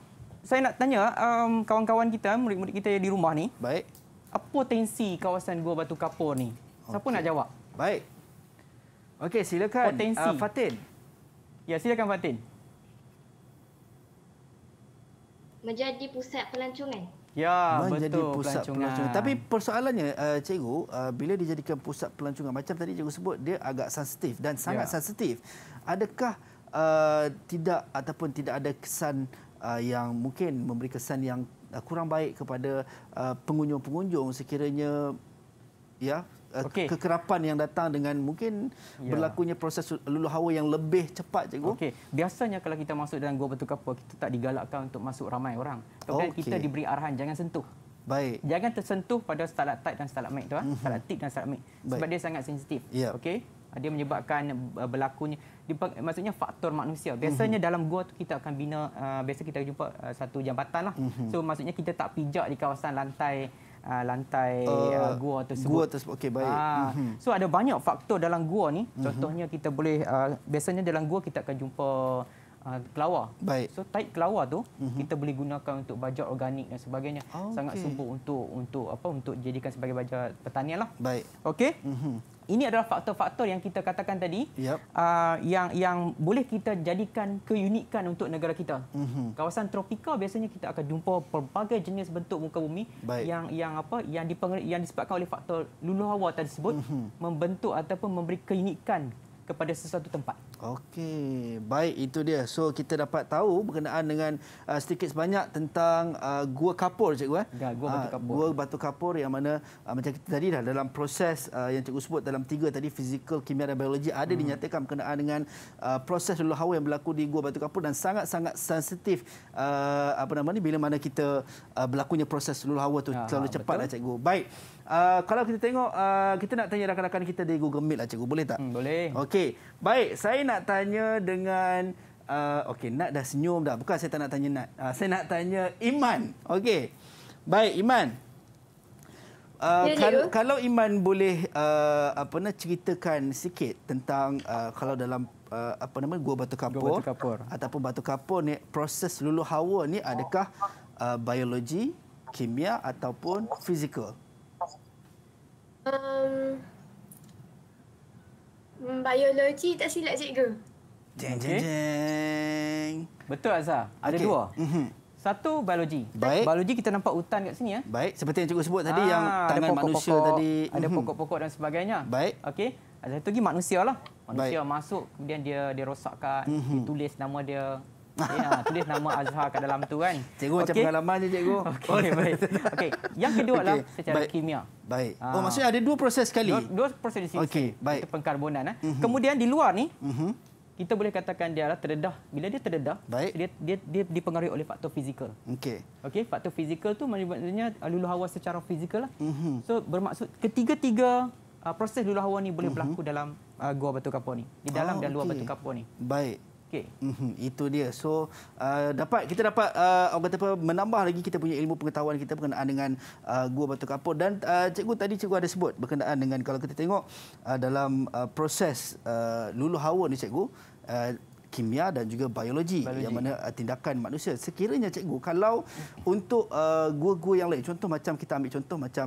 saya nak tanya um, kawan-kawan kita murid-murid kita di rumah ni baik apa potensi kawasan gua batu kapur ni siapa nak jawab baik okey silakan potensi. Uh, Fatin ya silakan Fatin menjadi pusat pelancongan eh? Ya, menjadi betul, pusat pelancongan. pelancongan. Tapi persoalannya, uh, cikgu, uh, bila dijadikan pusat pelancongan, macam tadi cikgu sebut, dia agak sensitif dan sangat ya. sensitif. Adakah uh, tidak ataupun tidak ada kesan uh, yang mungkin memberi kesan yang uh, kurang baik kepada pengunjung-pengunjung uh, sekiranya ya okay. kekerapan yang datang dengan mungkin ya. berlakunya proses luluh hawa yang lebih cepat cikgu. Okey. Biasanya kalau kita masuk dalam gua batu kapur kita tak digalakkan untuk masuk ramai orang. Tapi okay. kita diberi arahan jangan sentuh. Baik. Jangan tersentuh pada stalaktit dan stalagmit tu ah. Ha. Mm-hmm. Stalaktit dan stalagmit. Sebab Baik. dia sangat sensitif. Ya. Okey. Ah, dia menyebabkan ah, berlakunya dia, maksudnya faktor manusia. Mhm. Biasanya mm-hmm. dalam gua tu kita akan bina uh, biasa kita jumpa uh, satu jambatan lah. Mm-hmm. So maksudnya kita tak pijak di kawasan lantai Ah, lantai uh, gua tersebut. Gua tersebut. Okey, baik. Uh, so ada banyak faktor dalam gua ni. Hmm. Contohnya kita boleh uh, biasanya dalam gua kita akan jumpa Uh, kelawar. Baik. So taik kelawar tu uh -huh. kita boleh gunakan untuk baja organik dan sebagainya. Okay. Sangat subur untuk untuk apa untuk jadikan sebagai baja pertanianlah. Baik. Okey? Uh -huh ini adalah faktor-faktor yang kita katakan tadi yep. uh, yang yang boleh kita jadikan keunikan untuk negara kita. Mm-hmm. Kawasan tropika biasanya kita akan jumpa pelbagai jenis bentuk muka bumi Baik. yang yang apa yang dipengar- yang disebabkan oleh faktor luluh hawa tersebut mm-hmm. membentuk ataupun memberi keunikan kepada sesuatu tempat. Okey, baik itu dia. So kita dapat tahu berkenaan dengan uh, sedikit sebanyak tentang uh, gua kapur cikgu eh. Ya, gua batu ah, kapur. Uh, gua batu kapur yang mana uh, macam kita tadi dah dalam proses uh, yang cikgu sebut dalam tiga tadi fizikal, kimia dan biologi ada hmm. dinyatakan berkenaan dengan uh, proses luluh hawa yang berlaku di gua batu kapur dan sangat-sangat sensitif uh, apa nama ni bila mana kita uh, berlakunya proses luluh hawa tu ha, terlalu ya, cepatlah cikgu. Baik. Uh, kalau kita tengok, uh, kita nak tanya rakan-rakan kita di Google Meet lah cikgu. Boleh tak? Hmm, boleh. Okey. Baik, saya nak tanya dengan... Uh, Okey, Nat dah senyum dah. Bukan saya tak nak tanya Nat. Uh, saya nak tanya Iman. Okey. Baik, Iman. Uh, ya, kalau, ya. kalau Iman boleh uh, apa nak ceritakan sikit tentang uh, kalau dalam uh, apa nama gua batu kapur, gua batu kapur. ataupun batu kapur ni proses lulu hawa ni adakah uh, biologi, kimia ataupun fizikal? Um, hmm, biologi tak silap cikgu. Jeng, jeng, jeng. Betul Azhar. Ada okay. dua. Mhm. Satu biologi. Baik. Biologi kita nampak hutan kat sini ya. Baik. Seperti yang cikgu sebut tadi ah, yang tangan pokok, manusia tadi ada mhm. pokok-pokok dan sebagainya. Baik. Okey. Ada itu lagi lah. Manusia Baik. masuk kemudian dia dia rosakkan, mhm. ditulis nama dia Ya, eh, okay, tulis nama Azhar kat dalam tu kan. Cikgu okay. macam pengalaman je cikgu. Okey, baik. Okey, yang kedua okay. lah secara baik. kimia. Baik. Ha. Oh maksudnya ada dua proses sekali. Dua, dua proses di sini. Okey, baik. Itu pengkarbonan eh. Uh mhm. -huh. Kemudian di luar ni, uh mhm. -huh. Kita boleh katakan dia adalah terdedah. Bila dia terdedah, baik. dia dia dia dipengaruhi oleh faktor fizikal. Okey. Okey, faktor fizikal tu maksudnya ah, luluh hawa secara fizikal lah. Uh mhm. -huh. So bermaksud ketiga-tiga ah, proses luluh hawa ni boleh uh -huh. berlaku dalam uh, gua batu kapur ni. Di dalam oh, dan luar okay. batu kapur ni. Baik okey. Mm-hmm, itu dia. So uh, dapat kita dapat uh, orang kata apa menambah lagi kita punya ilmu pengetahuan kita berkenaan dengan uh, gua batu kapur dan uh, cikgu tadi cikgu ada sebut berkenaan dengan kalau kita tengok uh, dalam uh, proses uh, luluh hawa ni cikgu uh, kimia dan juga biologi, biologi yang mana uh, tindakan manusia sekiranya cikgu kalau untuk uh, gua-gua yang lain contoh macam kita ambil contoh macam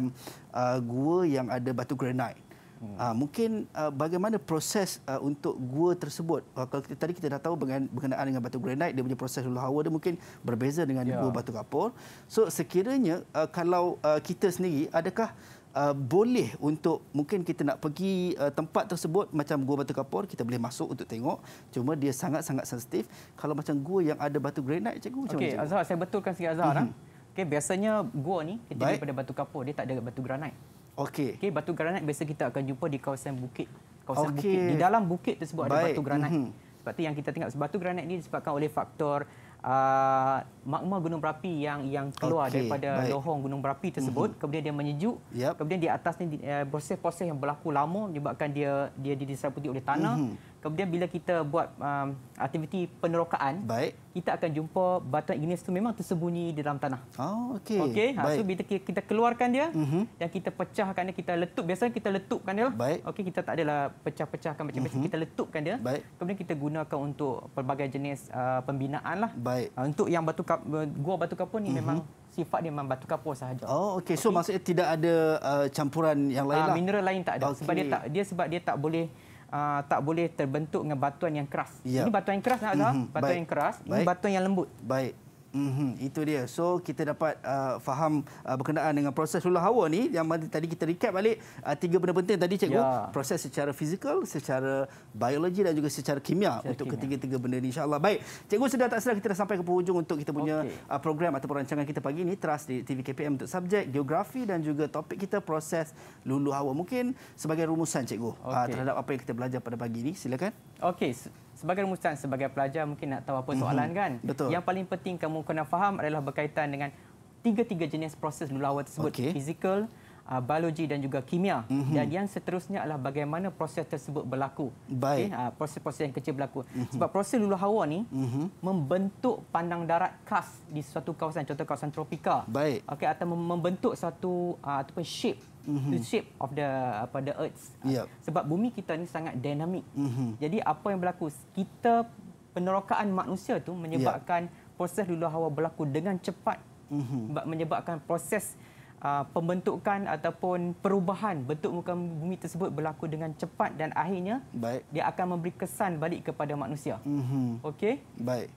uh, gua yang ada batu granit. Hmm. Uh, mungkin uh, bagaimana proses uh, untuk gua tersebut? Uh, kalau kita, tadi kita dah tahu dengan berkenaan dengan batu granite, dia punya proses dulu hawa dia mungkin berbeza dengan yeah. gua batu kapur. So sekiranya uh, kalau uh, kita sendiri, adakah Uh, boleh untuk mungkin kita nak pergi uh, tempat tersebut macam gua batu kapur kita boleh masuk untuk tengok cuma dia sangat-sangat sensitif kalau macam gua yang ada batu granite cikgu macam okay, Okey Azhar saya betulkan sikit Azhar mm-hmm. Okey biasanya gua ni kita Baik. daripada batu kapur dia tak ada batu granite Okey. Okey, batu granat biasa kita akan jumpa di kawasan bukit. Kawasan okay. bukit. Di dalam bukit tersebut Baik. ada batu granat. Mm-hmm. Sebab tu yang kita tengok batu granat ini disebabkan oleh faktor uh, magma gunung berapi yang yang keluar okay. daripada Baik. lohong gunung berapi tersebut, mm-hmm. kemudian dia menyejuk. Yep. Kemudian di atas ni uh, proses-proses yang berlaku lama menyebabkan dia dia diselaputi oleh tanah. Mm-hmm. Kemudian bila kita buat um, aktiviti penerokaan, Baik. kita akan jumpa batu igneous itu memang tersembunyi di dalam tanah. Oh, okey. Okey, ha, so bila kita keluarkan dia uh mhm. -huh. dan kita pecahkan dia, kita letup. Biasanya kita letupkan dia lah. Baik. Okey, kita tak adalah pecah-pecahkan macam-macam. Uh mhm. -huh. Kita letupkan dia. Baik. Kemudian kita gunakan untuk pelbagai jenis uh, pembinaan lah. Baik. Ha, untuk yang batu eh, gua batu kapur ni uh mhm. -huh. memang sifat dia memang batu kapur sahaja. Oh, okey. So maksudnya tidak ada uh, campuran yang lain ah, lah. mineral lain tak ada. Okay. Sebab dia tak dia sebab dia tak boleh uh, tak boleh terbentuk dengan batuan yang keras. Yep. Ya. Ini batuan yang keras nak mm-hmm. batuan Baik. yang keras, Baik. ini batuan yang lembut. Baik. Mm-hmm, itu dia. So kita dapat uh, faham uh, berkenaan dengan proses ulah hawa ni yang tadi kita recap balik uh, tiga benda penting tadi cikgu, yeah. proses secara fizikal, secara biologi dan juga secara kimia secara untuk ketiga-tiga benda ni Insyaallah. Baik. Cikgu sudah tak sedar kita dah sampai ke penghujung untuk kita punya okay. uh, program atau perancangan kita pagi ini teras di TV KPM untuk subjek geografi dan juga topik kita proses lulu hawa mungkin sebagai rumusan cikgu okay. uh, terhadap apa yang kita belajar pada pagi ini. Silakan. Okey sebagai rumusan sebagai pelajar mungkin nak tahu apa soalan mm-hmm. kan Betul. yang paling penting kamu kena faham adalah berkaitan dengan tiga-tiga jenis proses nulawa tersebut okay. physical uh, ah, biologi dan juga kimia mm-hmm. dan yang seterusnya adalah bagaimana proses tersebut berlaku Baik. Okay? Uh, ah, proses-proses yang kecil berlaku mm-hmm. sebab proses nulawa hawa ni mm-hmm. membentuk pandang darat khas di suatu kawasan contoh kawasan tropika Baik. okay atau membentuk satu uh, ataupun shape mm-hmm. the shape of the apa the earth yep. sebab bumi kita ni sangat dinamik mm-hmm. jadi apa yang berlaku kita penerokaan manusia tu menyebabkan yep. proses luluh hawa berlaku dengan cepat mm-hmm. menyebabkan proses uh, pembentukan ataupun perubahan bentuk muka bumi tersebut berlaku dengan cepat dan akhirnya baik. dia akan memberi kesan balik kepada manusia mm-hmm. okey baik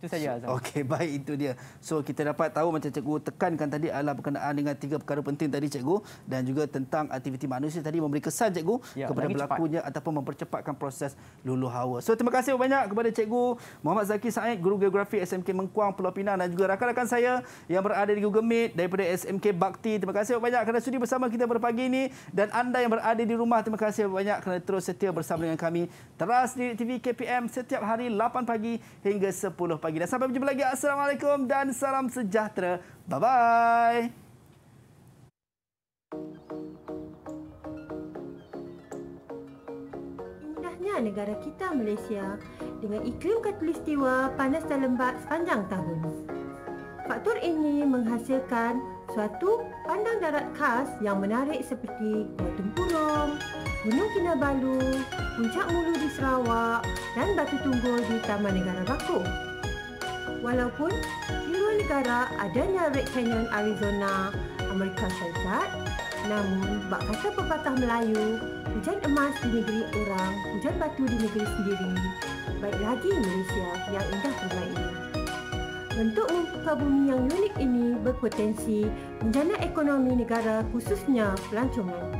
itu saja Azam. Okey, baik itu dia. So kita dapat tahu macam cikgu tekankan tadi adalah berkenaan dengan tiga perkara penting tadi cikgu dan juga tentang aktiviti manusia tadi memberi kesan cikgu ya, kepada pelakunya cepat. ataupun mempercepatkan proses luluh hawa. So terima kasih banyak kepada cikgu Muhammad Zaki Said, Guru Geografi SMK Mengkuang Pulau Pinang dan juga rakan-rakan saya yang berada di Google Meet daripada SMK Bakti. Terima kasih banyak kerana sudi bersama kita pada pagi ini dan anda yang berada di rumah terima kasih banyak kerana terus setia bersama dengan kami Teras di TV KPM setiap hari 8 pagi hingga 10 pagi pagi. Dan sampai jumpa lagi. Assalamualaikum dan salam sejahtera. Bye-bye. Indahnya negara kita Malaysia dengan iklim katulistiwa panas dan lembab sepanjang tahun. Faktor ini menghasilkan suatu pandang darat khas yang menarik seperti Gunung Pulong, Gunung Kinabalu, Puncak Mulu di Sarawak dan Batu Tunggul di Taman Negara Bakung walaupun di luar negara adanya Red Canyon Arizona, Amerika Syarikat, namun bak kata pepatah Melayu, hujan emas di negeri orang, hujan batu di negeri sendiri. Baik lagi Malaysia yang indah terbaik ini. Bentuk muka bumi yang unik ini berpotensi menjana ekonomi negara khususnya pelancongan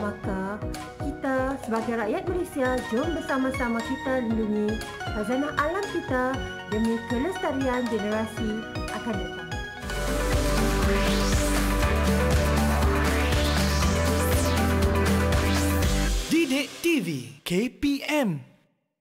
maka kita sebagai rakyat Malaysia jom bersama-sama kita lindungi khazanah alam kita demi kelestarian generasi akan datang. Didik TV KPM